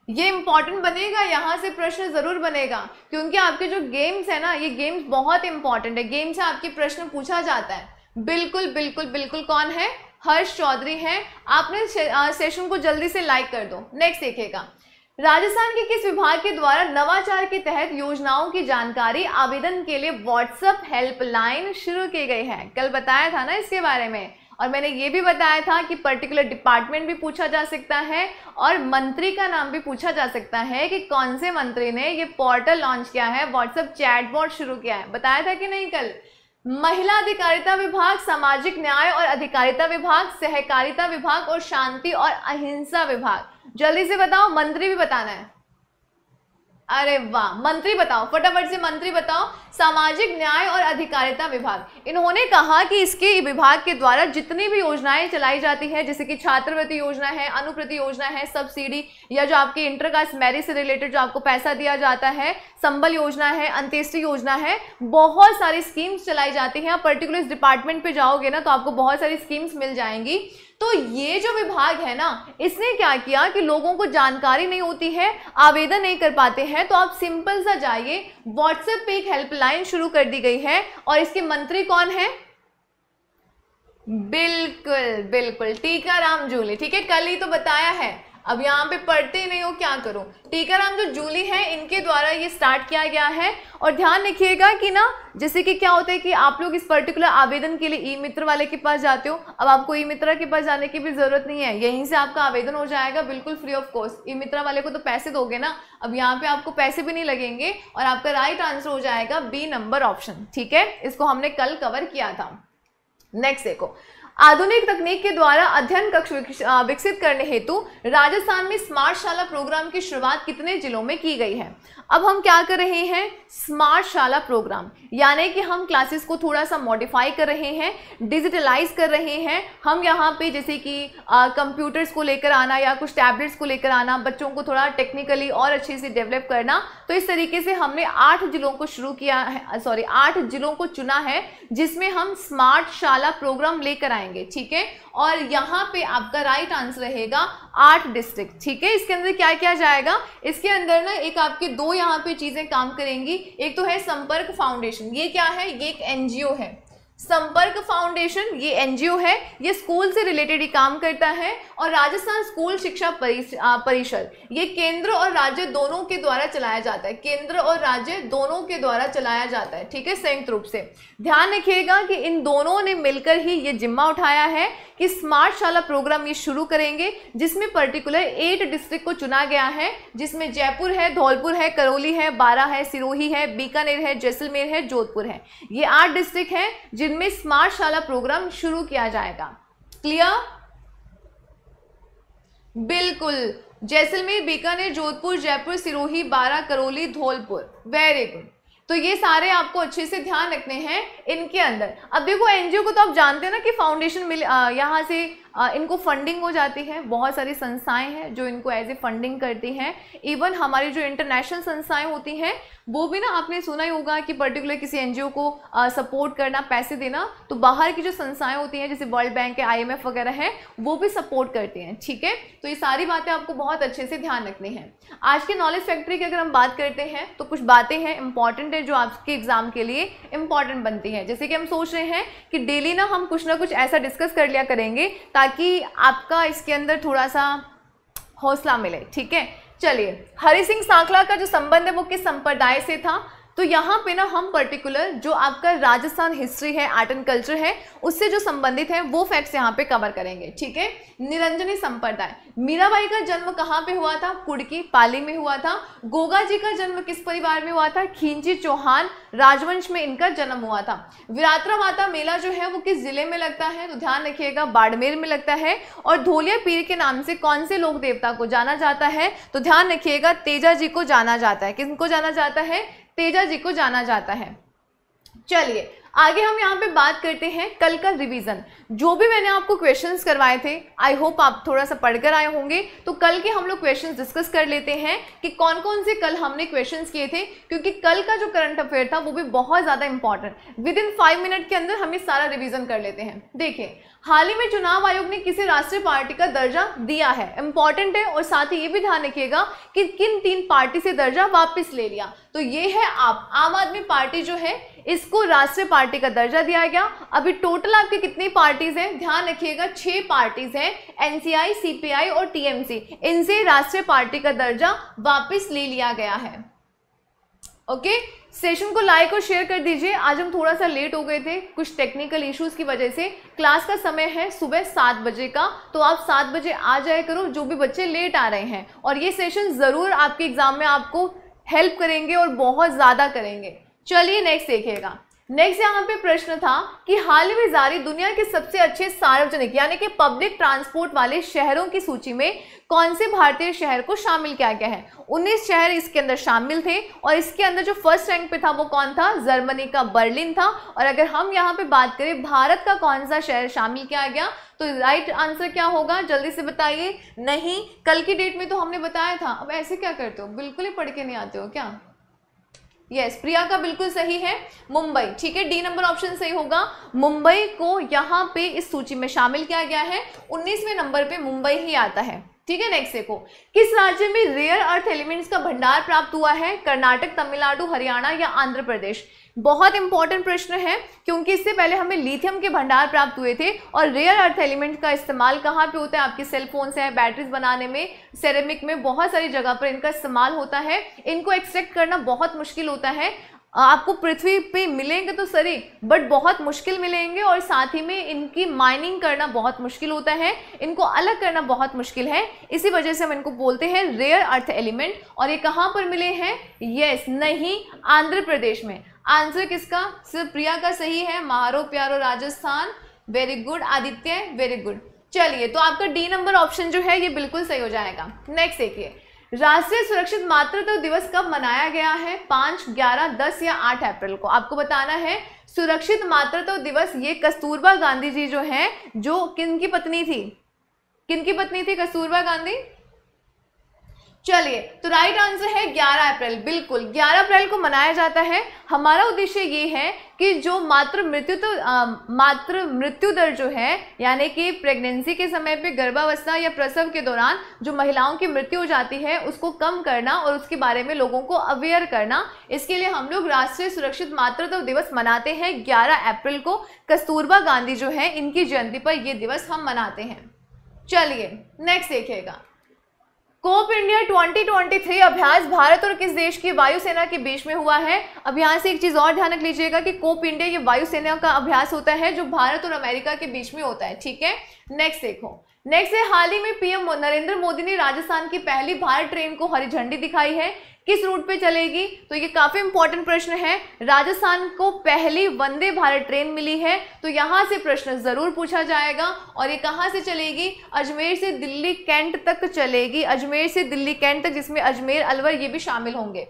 ये इम्पॉर्टेंट बनेगा यहाँ से प्रश्न जरूर बनेगा क्योंकि आपके जो गेम्स है ना ये गेम्स बहुत इंपॉर्टेंट है गेम्स से आपके प्रश्न पूछा जाता है बिल्कुल बिल्कुल बिल्कुल कौन है हर्ष चौधरी है आपने सेशन को जल्दी से लाइक कर दो नेक्स्ट देखेगा राजस्थान के किस विभाग के द्वारा नवाचार के तहत योजनाओं की जानकारी आवेदन के लिए व्हाट्सएप हेल्पलाइन शुरू की गई है कल बताया था ना इसके बारे में और मैंने ये भी बताया था कि पर्टिकुलर डिपार्टमेंट भी पूछा जा सकता है और मंत्री का नाम भी पूछा जा सकता है कि कौन से मंत्री ने ये पोर्टल लॉन्च किया है व्हाट्सएप बोर्ड शुरू किया है बताया था कि नहीं कल महिला अधिकारिता विभाग सामाजिक न्याय और अधिकारिता विभाग सहकारिता विभाग और शांति और अहिंसा विभाग जल्दी से बताओ मंत्री भी बताना है अरे वाह मंत्री बताओ फटाफट से मंत्री बताओ सामाजिक न्याय और अधिकारिता विभाग इन्होंने कहा कि इसके विभाग के द्वारा जितनी भी योजनाएं चलाई जाती है जैसे कि छात्रवृत्ति योजना है अनुप्रति योजना है सब्सिडी या जो आपके इंटर मैरिज से रिलेटेड जो आपको पैसा दिया जाता है संबल योजना है अंत्येष्टि योजना है बहुत सारी स्कीम्स चलाई जाती हैं आप पर्टिकुलर इस डिपार्टमेंट पर जाओगे ना तो आपको बहुत सारी स्कीम्स मिल जाएंगी तो ये जो विभाग है ना इसने क्या किया कि लोगों को जानकारी नहीं होती है आवेदन नहीं कर पाते हैं तो आप सिंपल सा जाइए व्हाट्सएप पे एक हेल्पलाइन शुरू कर दी गई है और इसके मंत्री कौन है बिल्कुल बिल्कुल टीकाराम जूली ठीक है कल ही तो बताया है अब यहाँ पे पढ़ते ही नहीं हो क्या करो टीकाराम जो जूली है इनके द्वारा ये स्टार्ट किया गया है और ध्यान रखिएगा कि ना जैसे कि क्या होता है कि आप लोग इस पर्टिकुलर आवेदन के लिए ई मित्र वाले के पास जाते हो अब आपको ई मित्रा के पास जाने की भी ज़रूरत नहीं है यहीं से आपका आवेदन हो जाएगा बिल्कुल free of cost E Mitra वाले को तो पैसे दोगे ना अब यहाँ पे आपको पैसे भी नहीं लगेंगे और आपका राइट आंसर हो जाएगा बी नंबर ऑप्शन ठीक है इसको हमने कल कवर किया था नेक्स्ट देखो आधुनिक तकनीक के द्वारा अध्ययन कक्ष विकसित करने हेतु राजस्थान में स्मार्ट शाला प्रोग्राम की शुरुआत कितने जिलों में की गई है अब हम क्या कर रहे हैं स्मार्ट शाला प्रोग्राम यानी कि हम क्लासेस को थोड़ा सा मॉडिफाई कर रहे हैं डिजिटलाइज कर रहे हैं हम यहाँ पे जैसे कि कंप्यूटर्स को लेकर आना या कुछ टैबलेट्स को लेकर आना बच्चों को थोड़ा टेक्निकली और अच्छे से डेवलप करना तो इस तरीके से हमने आठ जिलों को शुरू किया है सॉरी आठ जिलों को चुना है जिसमें हम स्मार्ट शाला प्रोग्राम लेकर आए जाएंगे ठीक है और यहाँ पे आपका राइट आंसर रहेगा आठ डिस्ट्रिक्ट ठीक है इसके अंदर क्या किया जाएगा इसके अंदर ना एक आपके दो यहाँ पे चीज़ें काम करेंगी एक तो है संपर्क फाउंडेशन ये क्या है ये एक एनजीओ है संपर्क फाउंडेशन ये एनजीओ है ये स्कूल से रिलेटेड ही काम करता है और राजस्थान स्कूल शिक्षा परिषद ये केंद्र और राज्य दोनों के द्वारा चलाया जाता है केंद्र और राज्य दोनों के द्वारा चलाया जाता है ठीक है संयुक्त रूप से ध्यान रखिएगा कि इन दोनों ने मिलकर ही ये जिम्मा उठाया है कि स्मार्ट शाला प्रोग्राम ये शुरू करेंगे जिसमें पर्टिकुलर एट डिस्ट्रिक्ट को चुना गया है जिसमें जयपुर है धौलपुर है करौली है बारा है सिरोही है बीकानेर है जैसलमेर है जोधपुर है ये आठ डिस्ट्रिक्ट है जिनमें स्मार्ट शाला प्रोग्राम शुरू किया जाएगा क्लियर बिल्कुल जैसलमेर बीकानेर जोधपुर जयपुर सिरोही बारा करौली धौलपुर वेरी गुड तो ये सारे आपको अच्छे से ध्यान रखने हैं इनके अंदर अब देखो एनजीओ को तो आप जानते हैं ना कि फाउंडेशन मिल यहाँ से इनको फंडिंग हो जाती है बहुत सारी संस्थाएं हैं जो इनको एज ए फंडिंग करती हैं इवन हमारी जो इंटरनेशनल संस्थाएं होती हैं वो भी ना आपने सुना ही होगा कि पर्टिकुलर किसी एनजीओ को सपोर्ट करना पैसे देना तो बाहर की जो संस्थाएं होती हैं जैसे वर्ल्ड बैंक है आई वगैरह है वो भी सपोर्ट करती हैं ठीक है तो ये सारी बातें आपको बहुत अच्छे से ध्यान रखनी है आज के नॉलेज फैक्ट्री की अगर हम बात करते हैं तो कुछ बातें हैं इंपॉर्टेंट है जो आपके एग्जाम के लिए इंपॉर्टेंट बनती है जैसे कि हम सोच रहे हैं कि डेली ना हम कुछ ना कुछ ऐसा डिस्कस कर लिया करेंगे ताकि ताकि आपका इसके अंदर थोड़ा सा हौसला मिले ठीक है चलिए हरि सिंह सांखला का जो संबंध है वो किस संप्रदाय से था तो यहाँ पे ना हम पर्टिकुलर जो आपका राजस्थान हिस्ट्री है आर्ट एंड कल्चर है उससे जो संबंधित है वो फैक्ट्स यहाँ पे कवर करेंगे ठीक है निरंजनी संप्रदाय मीराबाई का जन्म कहाँ पे हुआ था कुड़की पाली में हुआ था गोगा जी का जन्म किस परिवार में हुआ था खींची चौहान राजवंश में इनका जन्म हुआ था विरात्रा माता मेला जो है वो किस जिले में लगता है तो ध्यान रखिएगा बाड़मेर में लगता है और धोलिया पीर के नाम से कौन से लोक देवता को जाना जाता है तो ध्यान रखिएगा तेजा जी को जाना जाता है किन जाना जाता है तेजा जी को जाना जाता है चलिए आगे हम यहाँ पे बात करते हैं कल का रिवीजन जो भी मैंने आपको क्वेश्चंस करवाए थे आई होप आप थोड़ा सा पढ़कर आए होंगे तो कल के हम लोग क्वेश्चंस डिस्कस कर लेते हैं कि कौन कौन से कल हमने क्वेश्चंस किए थे क्योंकि कल का जो करंट अफेयर था वो भी बहुत ज़्यादा important within five minute के अंदर हम सारा रिविजन कर लेते हैं देखिए हाल ही में चुनाव आयोग ने किसी राष्ट्रीय पार्टी का दर्जा दिया है इंपॉर्टेंट है और साथ ही ये भी ध्यान रखिएगा कि किन तीन पार्टी से दर्जा वापस ले लिया तो ये है आप आम आदमी पार्टी जो है इसको राष्ट्रीय पार्टी का दर्जा दिया गया अभी टोटल आपकी कितनी पार्टीज हैं ध्यान रखिएगा छह पार्टीज हैं एनसीआई सीपीआई और टीएमसी इनसे राष्ट्रीय पार्टी का दर्जा वापस ले लिया गया है ओके सेशन को लाइक और शेयर कर दीजिए आज हम थोड़ा सा लेट हो गए थे कुछ टेक्निकल इश्यूज की वजह से क्लास का समय है सुबह सात बजे का तो आप सात बजे आ जाए करो जो भी बच्चे लेट आ रहे हैं और ये सेशन ज़रूर आपके एग्ज़ाम में आपको हेल्प करेंगे और बहुत ज़्यादा करेंगे चलिए नेक्स्ट देखिएगा नेक्स्ट यहाँ पे प्रश्न था कि हाल ही में जारी दुनिया के सबसे अच्छे सार्वजनिक यानी कि पब्लिक ट्रांसपोर्ट वाले शहरों की सूची में कौन से भारतीय शहर को शामिल किया गया है 19 शहर इसके अंदर शामिल थे और इसके अंदर जो फर्स्ट रैंक पे था वो कौन था जर्मनी का बर्लिन था और अगर हम यहाँ पे बात करें भारत का कौन सा शहर शामिल किया गया तो राइट आंसर क्या होगा जल्दी से बताइए नहीं कल की डेट में तो हमने बताया था अब ऐसे क्या करते हो बिल्कुल ही पढ़ के नहीं आते हो क्या यस yes, प्रिया का बिल्कुल सही है मुंबई ठीक है डी नंबर ऑप्शन सही होगा मुंबई को यहां पे इस सूची में शामिल किया गया है उन्नीसवें नंबर पे मुंबई ही आता है ठीक है नेक्स्ट देखो किस राज्य में रेयर अर्थ एलिमेंट्स का भंडार प्राप्त हुआ है कर्नाटक तमिलनाडु हरियाणा या आंध्र प्रदेश बहुत इंपॉर्टेंट प्रश्न है क्योंकि इससे पहले हमें लिथियम के भंडार प्राप्त हुए थे और रेयर अर्थ एलिमेंट का इस्तेमाल कहाँ पे होता है आपके सेलफोन से है बैटरीज बनाने में सेरेमिक में बहुत सारी जगह पर इनका इस्तेमाल होता है इनको एक्सट्रैक्ट करना बहुत मुश्किल होता है आपको पृथ्वी पे मिलेंगे तो सरी बट बहुत मुश्किल मिलेंगे और साथ ही में इनकी माइनिंग करना बहुत मुश्किल होता है इनको अलग करना बहुत मुश्किल है इसी वजह से हम इनको बोलते हैं रेयर अर्थ एलिमेंट और ये कहाँ पर मिले हैं यस नहीं आंध्र प्रदेश में आंसर किसका सिर्फ प्रिया का सही है मारो प्यारो Rajasthan very good Aditya very good चलिए तो आपका डी नंबर ऑप्शन जो है ये बिल्कुल सही हो जाएगा नेक्स्ट देखिए राष्ट्रीय सुरक्षित मातृत्व दिवस कब मनाया गया है पांच ग्यारह दस या आठ अप्रैल को आपको बताना है सुरक्षित मातृत्व दिवस ये कस्तूरबा गांधी जी जो है जो किन की पत्नी थी किन की पत्नी थी कस्तूरबा गांधी चलिए तो राइट आंसर है 11 अप्रैल बिल्कुल 11 अप्रैल को मनाया जाता है हमारा उद्देश्य ये है कि जो मातृ मृत्यु तो मातृ मृत्यु दर जो है यानी कि प्रेगनेंसी के समय पे गर्भावस्था या प्रसव के दौरान जो महिलाओं की मृत्यु हो जाती है उसको कम करना और उसके बारे में लोगों को अवेयर करना इसके लिए हम लोग राष्ट्रीय सुरक्षित मातृत्व तो दिवस मनाते हैं ग्यारह अप्रैल को कस्तूरबा गांधी जो है इनकी जयंती पर ये दिवस हम मनाते हैं चलिए नेक्स्ट देखिएगा कोप इंडिया 2023 अभ्यास भारत और किस देश की वायुसेना के बीच में हुआ है अब यहाँ से एक चीज़ और ध्यान रख लीजिएगा कि कोप इंडिया ये वायुसेना का अभ्यास होता है जो भारत और अमेरिका के बीच में होता है ठीक है नेक्स्ट देखो नेक्स्ट है हाल ही में पीएम नरेंद्र मोदी ने राजस्थान की पहली भारत ट्रेन को हरी झंडी दिखाई है किस रूट पे चलेगी तो ये काफ़ी इंपॉर्टेंट प्रश्न है राजस्थान को पहली वंदे भारत ट्रेन मिली है तो यहां से प्रश्न ज़रूर पूछा जाएगा और ये कहां से चलेगी अजमेर से दिल्ली कैंट तक चलेगी अजमेर से दिल्ली कैंट तक जिसमें अजमेर अलवर ये भी शामिल होंगे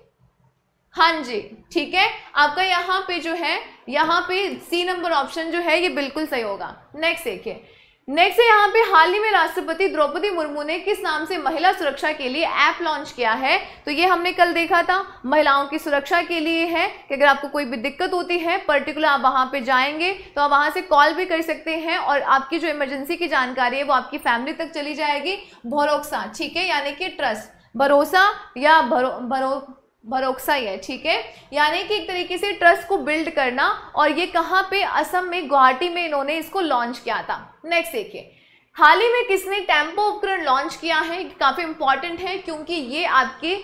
हाँ जी ठीक है आपका यहाँ पे जो है यहाँ पे सी नंबर ऑप्शन जो है ये बिल्कुल सही होगा नेक्स्ट देखिए नेक्स्ट है यहाँ पे हाल ही में राष्ट्रपति द्रौपदी मुर्मू ने किस नाम से महिला सुरक्षा के लिए ऐप लॉन्च किया है तो ये हमने कल देखा था महिलाओं की सुरक्षा के लिए है कि अगर आपको कोई भी दिक्कत होती है पर्टिकुलर आप वहाँ पे जाएंगे तो आप वहाँ से कॉल भी कर सकते हैं और आपकी जो इमरजेंसी की जानकारी है वो आपकी फैमिली तक चली जाएगी भरोसा ठीक है यानी कि ट्रस्ट भरोसा या भरो भरो भरोसा ही है ठीक है यानी कि एक तरीके से ट्रस्ट को बिल्ड करना और ये कहाँ पे असम में गुवाहाटी में इन्होंने इसको लॉन्च किया था नेक्स्ट देखिए हाल ही में किसने टेम्पो उपकरण लॉन्च किया है काफ़ी इंपॉर्टेंट है क्योंकि ये आपके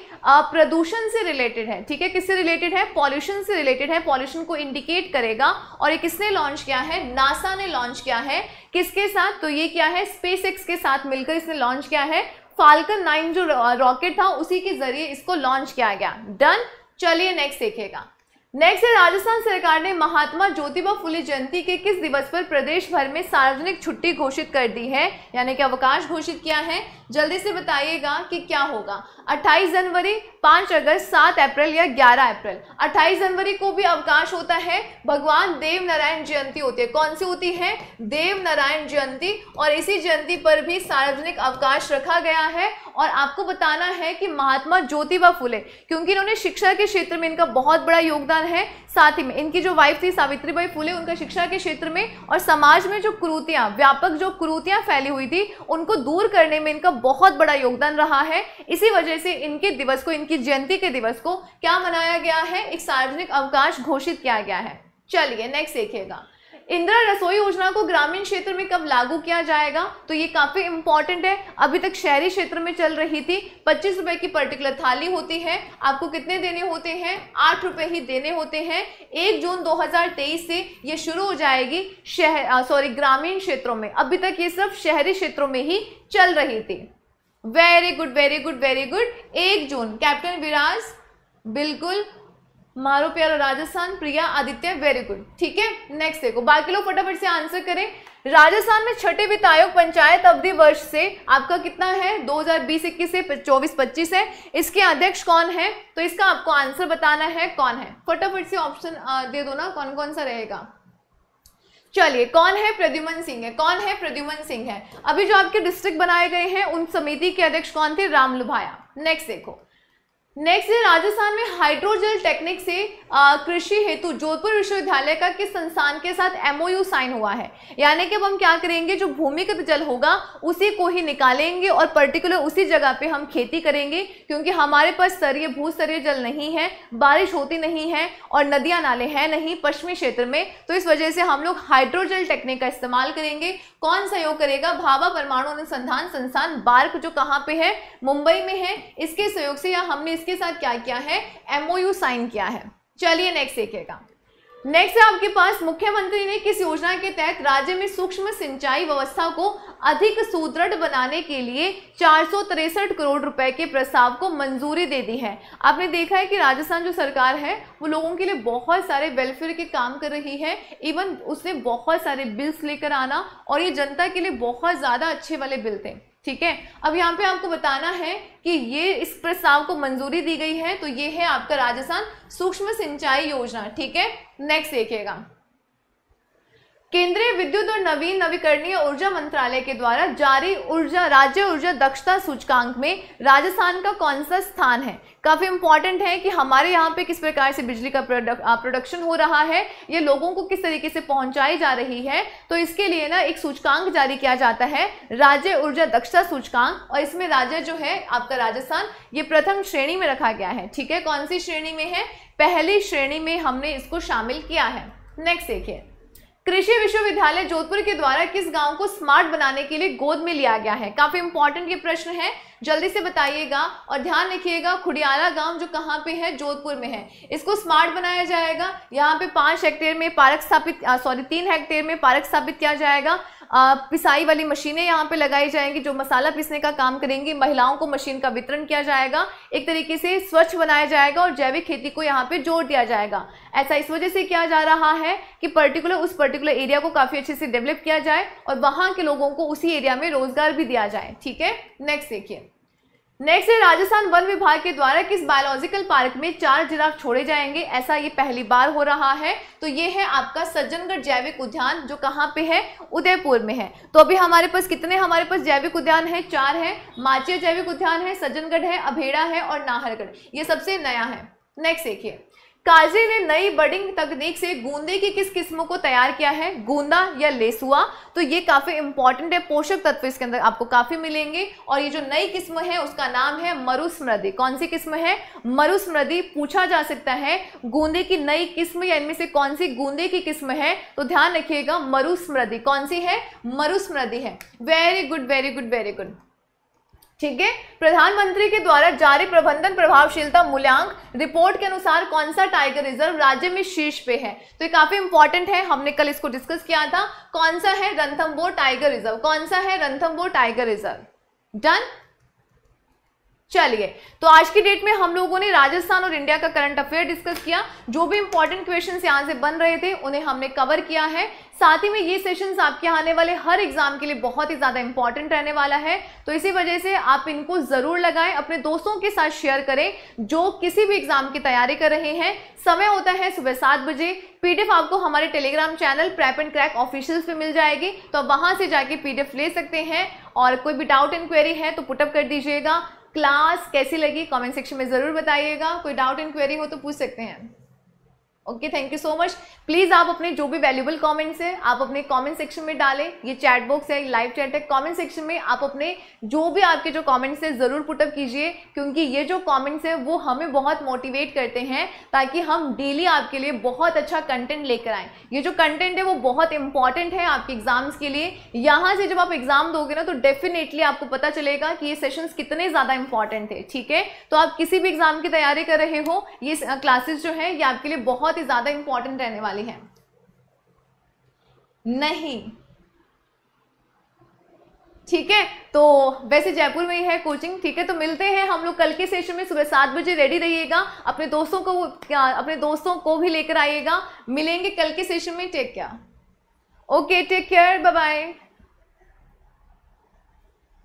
प्रदूषण से रिलेटेड है ठीक है किससे रिलेटेड है पॉल्यूशन से रिलेटेड है पॉल्यूशन को इंडिकेट करेगा और ये किसने लॉन्च किया है नासा ने लॉन्च किया है किसके साथ तो ये क्या है स्पेस के साथ मिलकर इसने लॉन्च किया है फाल्कन नाइन जो रॉकेट था उसी के जरिए इसको लॉन्च किया गया डन चलिए नेक्स्ट देखेगा नेक्स्ट है राजस्थान सरकार ने महात्मा ज्योतिबा फुले जयंती के किस दिवस पर प्रदेश भर में सार्वजनिक छुट्टी घोषित कर दी है यानी कि अवकाश घोषित किया है जल्दी से बताइएगा कि क्या होगा 28 जनवरी 5 अगस्त 7 अप्रैल या 11 अप्रैल 28 जनवरी को भी अवकाश होता है भगवान देव नारायण जयंती होती है कौन सी होती है देव नारायण जयंती और इसी जयंती पर भी सार्वजनिक अवकाश रखा गया है और आपको बताना है कि महात्मा ज्योतिबा फुले क्योंकि इन्होंने शिक्षा के क्षेत्र में इनका बहुत बड़ा योगदान है साथ ही में इनकी जो वाइफ थी सावित्रीबाई फुले उनका शिक्षा के क्षेत्र में और समाज में जो क्रूतियां व्यापक जो क्रूतियाँ फैली हुई थी उनको दूर करने में इनका बहुत बड़ा योगदान रहा है इसी वजह से इनके दिवस को इनकी जयंती के दिवस को क्या मनाया गया है एक सार्वजनिक अवकाश घोषित किया गया है चलिए नेक्स्ट देखिएगा इंदिरा रसोई योजना को ग्रामीण क्षेत्र में कब लागू किया जाएगा तो ये काफ़ी इंपॉर्टेंट है अभी तक शहरी क्षेत्र में चल रही थी पच्चीस रुपए की पर्टिकुलर थाली होती है आपको कितने देने होते हैं आठ रुपए ही देने होते हैं एक जून 2023 से ये शुरू हो जाएगी शहर सॉरी ग्रामीण क्षेत्रों में अभी तक ये सिर्फ शहरी क्षेत्रों में ही चल रही थी very good very good very good एक जून कैप्टन विराज बिल्कुल मारो प्यारो राजस्थान प्रिया आदित्य वेरी गुड ठीक है नेक्स्ट देखो बाकी लोग फटाफट से आंसर करें राजस्थान में छठे वित्त आयोग पंचायत अवधि वर्ष से आपका कितना है 2020 हजार से 24-25 है इसके अध्यक्ष कौन है तो इसका आपको आंसर बताना है कौन है फटाफट से ऑप्शन दे दो ना कौन कौन सा रहेगा चलिए कौन है प्रद्युमन सिंह है कौन है प्रद्युमन सिंह है अभी जो आपके डिस्ट्रिक्ट बनाए गए हैं उन समिति के अध्यक्ष कौन थे राम नेक्स्ट देखो नेक्स्ट है राजस्थान में हाइड्रोजेल टेक्निक से कृषि हेतु जोधपुर विश्वविद्यालय का किस संस्थान के साथ एमओयू साइन हुआ है यानी कि अब हम क्या करेंगे जो भूमिगत जल होगा उसी को ही निकालेंगे और पर्टिकुलर उसी जगह पे हम खेती करेंगे क्योंकि हमारे पास स्तरीय भूस्तरीय जल नहीं है बारिश होती नहीं है और नदियाँ नाले हैं नहीं पश्चिमी क्षेत्र में तो इस वजह से हम लोग हाइड्रोजल टेक्निक का इस्तेमाल करेंगे कौन सहयोग करेगा भाभा परमाणु अनुसंधान संस्थान बार्क जो कहाँ पे है मुंबई में है इसके सहयोग से या हमने किसके साथ क्या किया है एमओयू साइन किया है चलिए नेक्स्ट देखिएगा नेक्स्ट है आपके पास मुख्यमंत्री ने किस योजना के तहत राज्य में सूक्ष्म सिंचाई व्यवस्था को अधिक सुदृढ़ बनाने के लिए चार करोड़ रुपए के प्रस्ताव को मंजूरी दे दी है आपने देखा है कि राजस्थान जो सरकार है वो लोगों के लिए बहुत सारे वेलफेयर के काम कर रही है इवन उसने बहुत सारे बिल्स लेकर आना और ये जनता के लिए बहुत ज़्यादा अच्छे वाले बिल थे ठीक है अब यहाँ पे आपको बताना है कि ये इस प्रस्ताव को मंजूरी दी गई है तो ये है आपका राजस्थान सूक्ष्म सिंचाई योजना ठीक है नेक्स्ट देखिएगा केंद्रीय विद्युत और नवीन नवीकरणीय ऊर्जा मंत्रालय के द्वारा जारी ऊर्जा राज्य ऊर्जा दक्षता सूचकांक में राजस्थान का कौन सा स्थान है काफ़ी इंपॉर्टेंट है कि हमारे यहाँ पे किस प्रकार से बिजली का प्रोडक्शन हो रहा है ये लोगों को किस तरीके से पहुंचाई जा रही है तो इसके लिए ना एक सूचकांक जारी किया जाता है राज्य ऊर्जा दक्षता सूचकांक और इसमें राज्य जो है आपका राजस्थान ये प्रथम श्रेणी में रखा गया है ठीक है कौन सी श्रेणी में है पहली श्रेणी में हमने इसको शामिल किया है नेक्स्ट देखिए कृषि विश्वविद्यालय जोधपुर के द्वारा किस गांव को स्मार्ट बनाने के लिए गोद में लिया गया है काफी इंपॉर्टेंट ये प्रश्न है जल्दी से बताइएगा और ध्यान रखिएगा खुडियाला गांव जो कहाँ पे है जोधपुर में है इसको स्मार्ट बनाया जाएगा यहाँ पे पांच हेक्टेयर में पार्क स्थापित सॉरी तीन हेक्टेयर में पार्क स्थापित किया जाएगा पिसाई वाली मशीनें यहाँ पे लगाई जाएंगी जो मसाला पीसने का काम करेंगी महिलाओं को मशीन का वितरण किया जाएगा एक तरीके से स्वच्छ बनाया जाएगा और जैविक खेती को यहाँ पे जोड़ दिया जाएगा ऐसा इस वजह से किया जा रहा है कि पर्टिकुलर उस पर्टिकुलर एरिया को काफ़ी अच्छे से डेवलप किया जाए और वहाँ के लोगों को उसी एरिया में रोज़गार भी दिया जाए ठीक है नेक्स्ट देखिए नेक्स्ट है राजस्थान वन विभाग के द्वारा किस बायोलॉजिकल पार्क में चार जिराफ छोड़े जाएंगे ऐसा ये पहली बार हो रहा है तो ये है आपका सज्जनगढ़ जैविक उद्यान जो कहाँ पे है उदयपुर में है तो अभी हमारे पास कितने हमारे पास जैविक उद्यान है चार है माचिया जैविक उद्यान है सज्जनगढ़ है अभेड़ा है और नाहरगढ़ ये सबसे नया है नेक्स्ट देखिए काजे ने नई बडिंग तकनीक से गूंदे की किस किस्म को तैयार किया है गूंदा या लेसुआ तो ये काफ़ी इंपॉर्टेंट है पोषक तत्व इसके अंदर आपको काफ़ी मिलेंगे और ये जो नई किस्म है उसका नाम है मरुस्मृदि कौन सी किस्म है मरुस्मृदि पूछा जा सकता है गूंदे की नई किस्म या इनमें से कौन सी गूंदे की किस्म है तो ध्यान रखिएगा मरुस्मृदि कौन सी है मरुस्मृदि है very good very good very good ठीक है प्रधानमंत्री के द्वारा जारी प्रबंधन प्रभावशीलता मूल्यांक रिपोर्ट के अनुसार कौन सा टाइगर रिजर्व राज्य में शीर्ष पे है तो ये काफी इंपॉर्टेंट है हमने कल इसको डिस्कस किया था कौन सा है रंथम्बोर टाइगर रिजर्व कौन सा है रंथम्बोर टाइगर रिजर्व डन चलिए तो आज की डेट में हम लोगों ने राजस्थान और इंडिया का करंट अफेयर डिस्कस किया जो भी इंपॉर्टेंट क्वेश्चन यहाँ से बन रहे थे उन्हें हमने कवर किया है साथ ही में ये सेशंस आपके आने वाले हर एग्जाम के लिए बहुत ही ज़्यादा इंपॉर्टेंट रहने वाला है तो इसी वजह से आप इनको ज़रूर लगाएं अपने दोस्तों के साथ शेयर करें जो किसी भी एग्जाम की तैयारी कर रहे हैं समय होता है सुबह सात बजे पीडीएफ आपको हमारे Telegram channel Prep and Crack officials पे मिल जाएगी तो आप वहाँ से जाके पीडीएफ ले सकते हैं और कोई भी डाउट इंक्वायरी है तो पुटअप कर दीजिएगा क्लास कैसी लगी कमेंट सेक्शन में ज़रूर बताइएगा कोई डाउट एंड हो तो पूछ सकते हैं okay thank you so much please आप अपने जो भी वैल्यूबल कमेंट्स हैं आप अपने कमेंट सेक्शन में डालें ये चैट बॉक्स है लाइव चैट है कमेंट सेक्शन में आप अपने जो भी आपके जो कमेंट्स हैं ज़रूर पुटअप कीजिए क्योंकि ये जो कमेंट्स हैं वो हमें बहुत मोटिवेट करते हैं ताकि हम डेली आपके लिए बहुत अच्छा कंटेंट लेकर आएँ ये जो कंटेंट है वो बहुत इंपॉर्टेंट है आपके एग्जाम्स के लिए यहाँ से जब आप एग्ज़ाम दोगे ना तो डेफिनेटली आपको पता चलेगा कि ये सेशंस कितने ज़्यादा इंपॉर्टेंट है ठीक है तो आप किसी भी एग्ज़ाम की तैयारी कर रहे हो ये क्लासेस जो है ये आपके लिए बहुत काफी ज्यादा इंपॉर्टेंट रहने वाली है नहीं ठीक है तो वैसे जयपुर में ही है कोचिंग ठीक है तो मिलते हैं हम लोग कल के सेशन में सुबह सात बजे रेडी रहिएगा अपने दोस्तों को अपने दोस्तों को भी लेकर आइएगा मिलेंगे कल के सेशन में take care okay take care bye bye